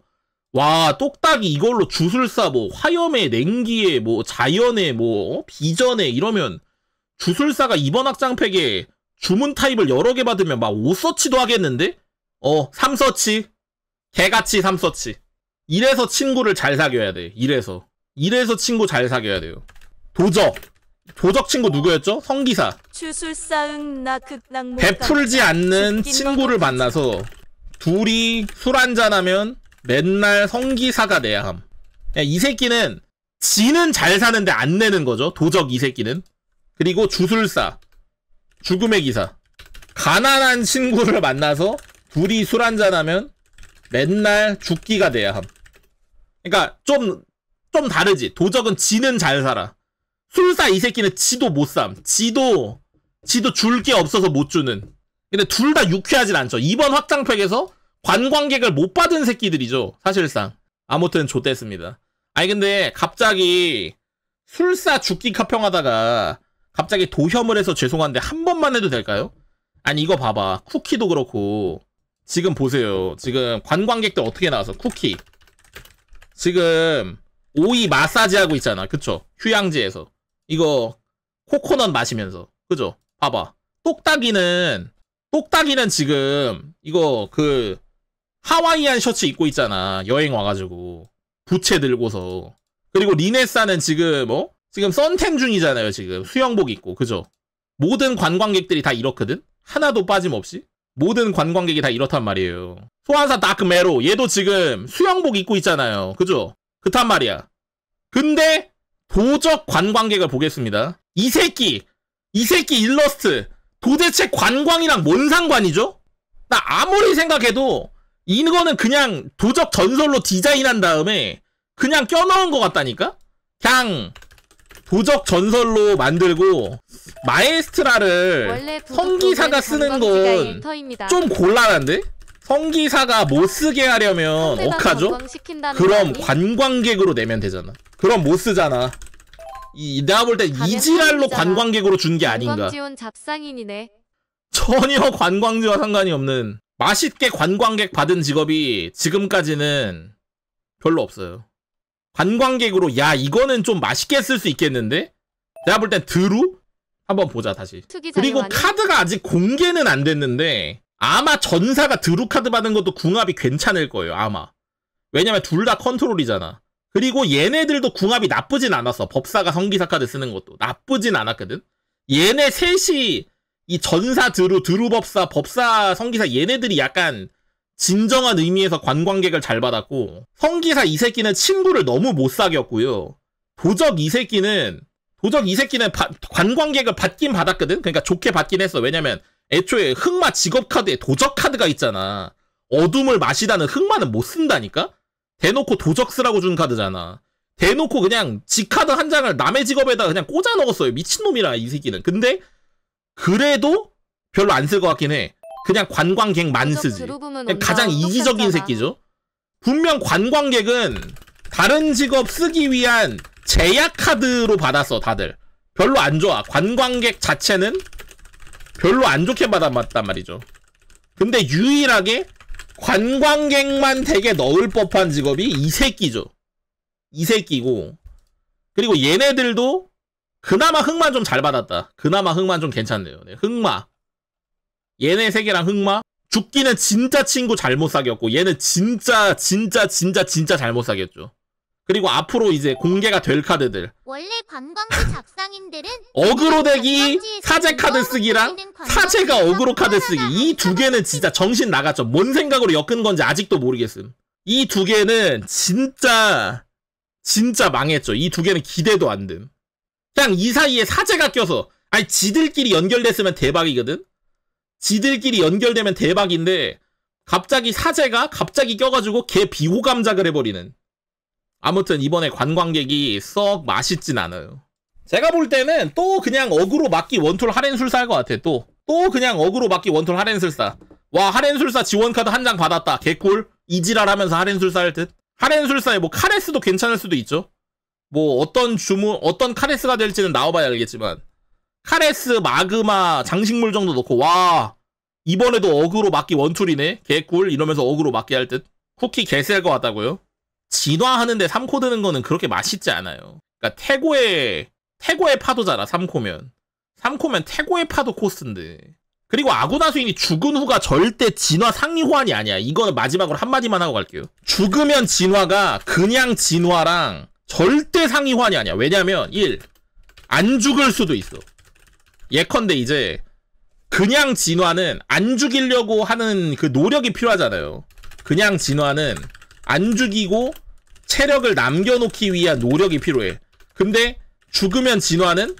와 똑딱이 이걸로 주술사 뭐 화염에 냉기에 뭐 자연에 뭐 어? 비전에 이러면 주술사가 이번 확장팩에 주문 타입을 여러 개 받으면 막 5서치도 하겠는데? 어 3서치 개같이 3서치 이래서 친구를 잘 사귀어야 돼 이래서 이래서 친구 잘 사귀어야 돼요 도적 도적 친구 누구였죠? 성기사 베풀지 않는 친구를 만나서 둘이 술 한잔하면 맨날 성기사가 내야 함. 이 새끼는 지는 잘 사는데 안 내는 거죠. 도적 이 새끼는. 그리고 주술사, 죽음의 기사. 가난한 친구를 만나서 둘이 술 한잔하면 맨날 죽기가 돼야 함. 그러니까 좀, 좀 다르지. 도적은 지는 잘 살아. 술사 이 새끼는 지도 못 삼. 지도 지도 줄 게 없어서 못 주는. 근데 둘 다 유쾌하진 않죠. 이번 확장팩에서 관광객을 못 받은 새끼들이죠. 사실상. 아무튼 좋댔습니다. 아니 근데 갑자기 술사 죽기 카평하다가 갑자기 도혐을 해서 죄송한데 한 번만 해도 될까요? 아니 이거 봐봐. 쿠키도 그렇고 지금 보세요. 지금 관광객들 어떻게 나와서 쿠키 지금 오이 마사지하고 있잖아. 그쵸? 휴양지에서. 이거 코코넛 마시면서 그죠? 봐봐 똑딱이는 똑딱이는 지금 이거 그 하와이안 셔츠 입고 있잖아 여행 와가지고 부채 들고서 그리고 리네사는 지금 뭐 지금 썬텐 중이잖아요 지금 수영복 입고 그죠? 모든 관광객들이 다 이렇거든 하나도 빠짐없이 모든 관광객이 다 이렇단 말이에요 소환사 다크메로 얘도 지금 수영복 입고 있잖아요 그죠? 그단 말이야 근데 도적 관광객을 보겠습니다. 이 새끼, 이 새끼 일러스트 도대체 관광이랑 뭔 상관이죠? 나 아무리 생각해도 이거는 그냥 도적 전설로 디자인한 다음에 그냥 껴넣은 것 같다니까? 그냥 도적 전설로 만들고 마에스트라를 성기사가 쓰는 건 좀 곤란한데? 성기사가 못 쓰게 하려면 억하죠? 그럼 관광객으로 내면 되잖아. 그럼 못 쓰잖아. 이 내가 볼때 이지랄로 관광객으로 준 게 아닌가. 잡상인이네. 전혀 관광지와 상관이 없는 맛있게 관광객 받은 직업이 지금까지는 별로 없어요. 관광객으로 야 이거는 좀 맛있게 쓸 수 있겠는데? 내가 볼 땐 드루? 한번 보자 다시. 그리고 카드가 아직 공개는 안 됐는데 아마 전사가 드루 카드 받은 것도 궁합이 괜찮을 거예요 아마. 왜냐면 둘 다 컨트롤이잖아. 그리고 얘네들도 궁합이 나쁘진 않았어. 법사가 성기사 카드 쓰는 것도 나쁘진 않았거든. 얘네 셋이 이 전사 드루, 드루 법사, 법사 성기사 얘네들이 약간 진정한 의미에서 관광객을 잘 받았고 성기사 이 새끼는 친구를 너무 못 사귀었고요. 도적 이 새끼는 도적 이 새끼는 바, 관광객을 받긴 받았거든. 그러니까 좋게 받긴 했어. 왜냐면 애초에 흑마 직업 카드에 도적 카드가 있잖아. 어둠을 마시다는 흑마는 못 쓴다니까. 대놓고 도적 쓰라고 준 카드잖아. 대놓고 그냥 지 카드 한 장을 남의 직업에다 그냥 꽂아 넣었어요. 미친놈이라 이 새끼는. 근데 그래도 별로 안 쓸 것 같긴 해. 그냥 관광객만 쓰지. 가장 이기적인 새끼죠. 분명 관광객은 다른 직업 쓰기 위한 제약 카드로 받았어 다들. 별로 안 좋아. 관광객 자체는 별로 안 좋게 받아봤단 말이죠. 근데 유일하게 관광객만 되게 넣을 법한 직업이 이 새끼죠. 이 새끼고. 그리고 얘네들도 그나마 흑마 좀잘 받았다. 그나마 흑마 좀 괜찮네요. 네, 흑마. 얘네 세 개랑 흑마. 죽기는 진짜 친구 잘못 사귀었고 얘는 진짜 진짜 진짜 진짜 잘못 사귀었죠. 그리고 앞으로 이제 공개가 될 카드들 원래 관광지 작상인들은 어그로 대기 사제 카드 쓰기랑 사제가 어그로 카드 쓰기 이 두 개는 진짜 정신 나갔죠 뭔 생각으로 엮은 건지 아직도 모르겠음 이 두 개는 진짜 진짜 망했죠 이 두 개는 기대도 안됨 그냥 이 사이에 사제가 껴서 아니 지들끼리 연결됐으면 대박이거든 지들끼리 연결되면 대박인데 갑자기 사제가 갑자기 껴가지고 개 비호감작을 해버리는 아무튼 이번에 관광객이 썩 맛있진 않아요. 제가 볼 때는 또 그냥 어그로 막기 원툴 하렌술사일것 같아. 또. 또 그냥 어그로 막기 원툴 하렌술사와하렌술사 지원카드 한 장 받았다. 개꿀. 이지랄 하면서 하렌술사할 듯. 하렌술사에뭐 카레스도 괜찮을 수도 있죠. 뭐 어떤 주문, 어떤 카레스가 될지는 나와봐야 알겠지만 카레스, 마그마, 장식물 정도 넣고 와 이번에도 어그로 막기 원툴이네. 개꿀 이러면서 어그로 막기 할 듯. 쿠키 개셀 것 같다고요. 진화하는데 3코 드는 거는 그렇게 맛있지 않아요. 그러니까 태고의 태고의 파도잖아 3코면 3코면 태고의 파도 코스인데 그리고 아고나 수인이 죽은 후가 절대 진화 상위 호환이 아니야. 이거는 마지막으로 한마디만 하고 갈게요. 죽으면 진화가 그냥 진화랑 절대 상위 호환이 아니야. 왜냐면 1. 안 죽을 수도 있어. 예컨대 이제 그냥 진화는 안 죽이려고 하는 그 노력이 필요하잖아요. 그냥 진화는 안 죽이고 체력을 남겨놓기 위한 노력이 필요해. 근데 죽으면 진화는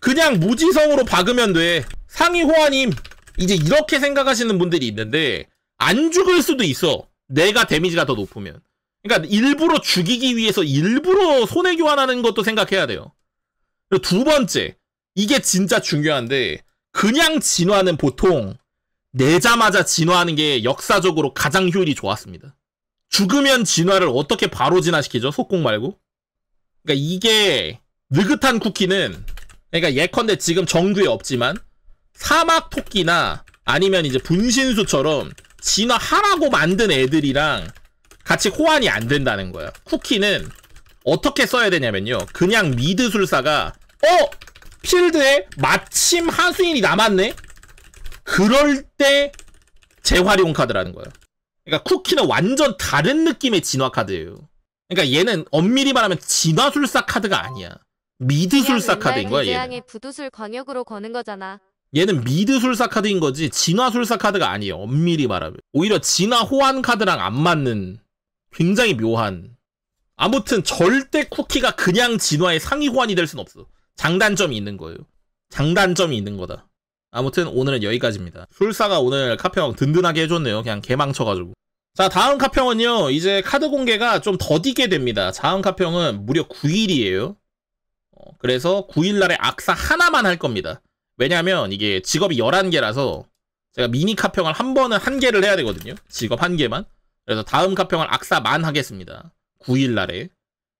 그냥 무지성으로 박으면 돼. 상위 호환임. 이제 이렇게 생각하시는 분들이 있는데 안 죽을 수도 있어. 내가 데미지가 더 높으면. 그러니까 일부러 죽이기 위해서 일부러 손해 교환하는 것도 생각해야 돼요. 두 번째, 이게 진짜 중요한데 그냥 진화는 보통 내자마자 진화하는 게 역사적으로 가장 효율이 좋았습니다. 죽으면 진화를 어떻게 바로 진화시키죠? 속공 말고? 그러니까 이게 느긋한 쿠키는 그러니까 예컨대 지금 정규에 없지만 사막 토끼나 아니면 이제 분신수처럼 진화하라고 만든 애들이랑 같이 호환이 안 된다는 거야. 쿠키는 어떻게 써야 되냐면요. 그냥 미드술사가 어! 필드에 마침 하수인이 남았네? 그럴 때 재활용 카드라는 거야. 그러니까 쿠키는 완전 다른 느낌의 진화 카드예요. 그러니까 얘는 엄밀히 말하면 진화술사 카드가 아니야. 미드술사 카드인 거야 얘는. 부두술 광역으로 거는 거잖아. 얘는 미드술사 카드인 거지 진화술사 카드가 아니에요. 엄밀히 말하면. 오히려 진화 호환 카드랑 안 맞는 굉장히 묘한 아무튼 절대 쿠키가 그냥 진화의 상위 호환이 될 순 없어. 장단점이 있는 거예요. 장단점이 있는 거다. 아무튼 오늘은 여기까지입니다. 술사가 오늘 카평 든든하게 해줬네요. 그냥 개망쳐가지고. 자 다음 카평은요 이제 카드 공개가 좀 더디게 됩니다. 다음 카평은 무려 9일이에요. 어, 그래서 9일날에 악사 하나만 할 겁니다. 왜냐면 하 이게 직업이 11개라서 제가 미니 카평을 한 번은 한 개를 해야 되거든요. 직업 한 개만. 그래서 다음 카평을 악사만 하겠습니다. 9일날에.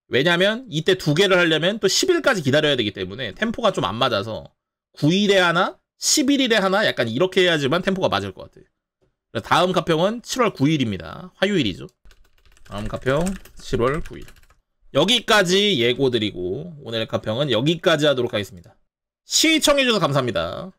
왜냐면 이때 두 개를 하려면 또 10일까지 기다려야 되기 때문에 템포가 좀 안 맞아서 9일에 하나, 11일에 하나 약간 이렇게 해야지만 템포가 맞을 것 같아요. 다음 가평은 7월 9일입니다. 화요일이죠. 다음 가평 7월 9일. 여기까지 예고드리고 오늘의 가평은 여기까지 하도록 하겠습니다. 시청해주셔서 감사합니다.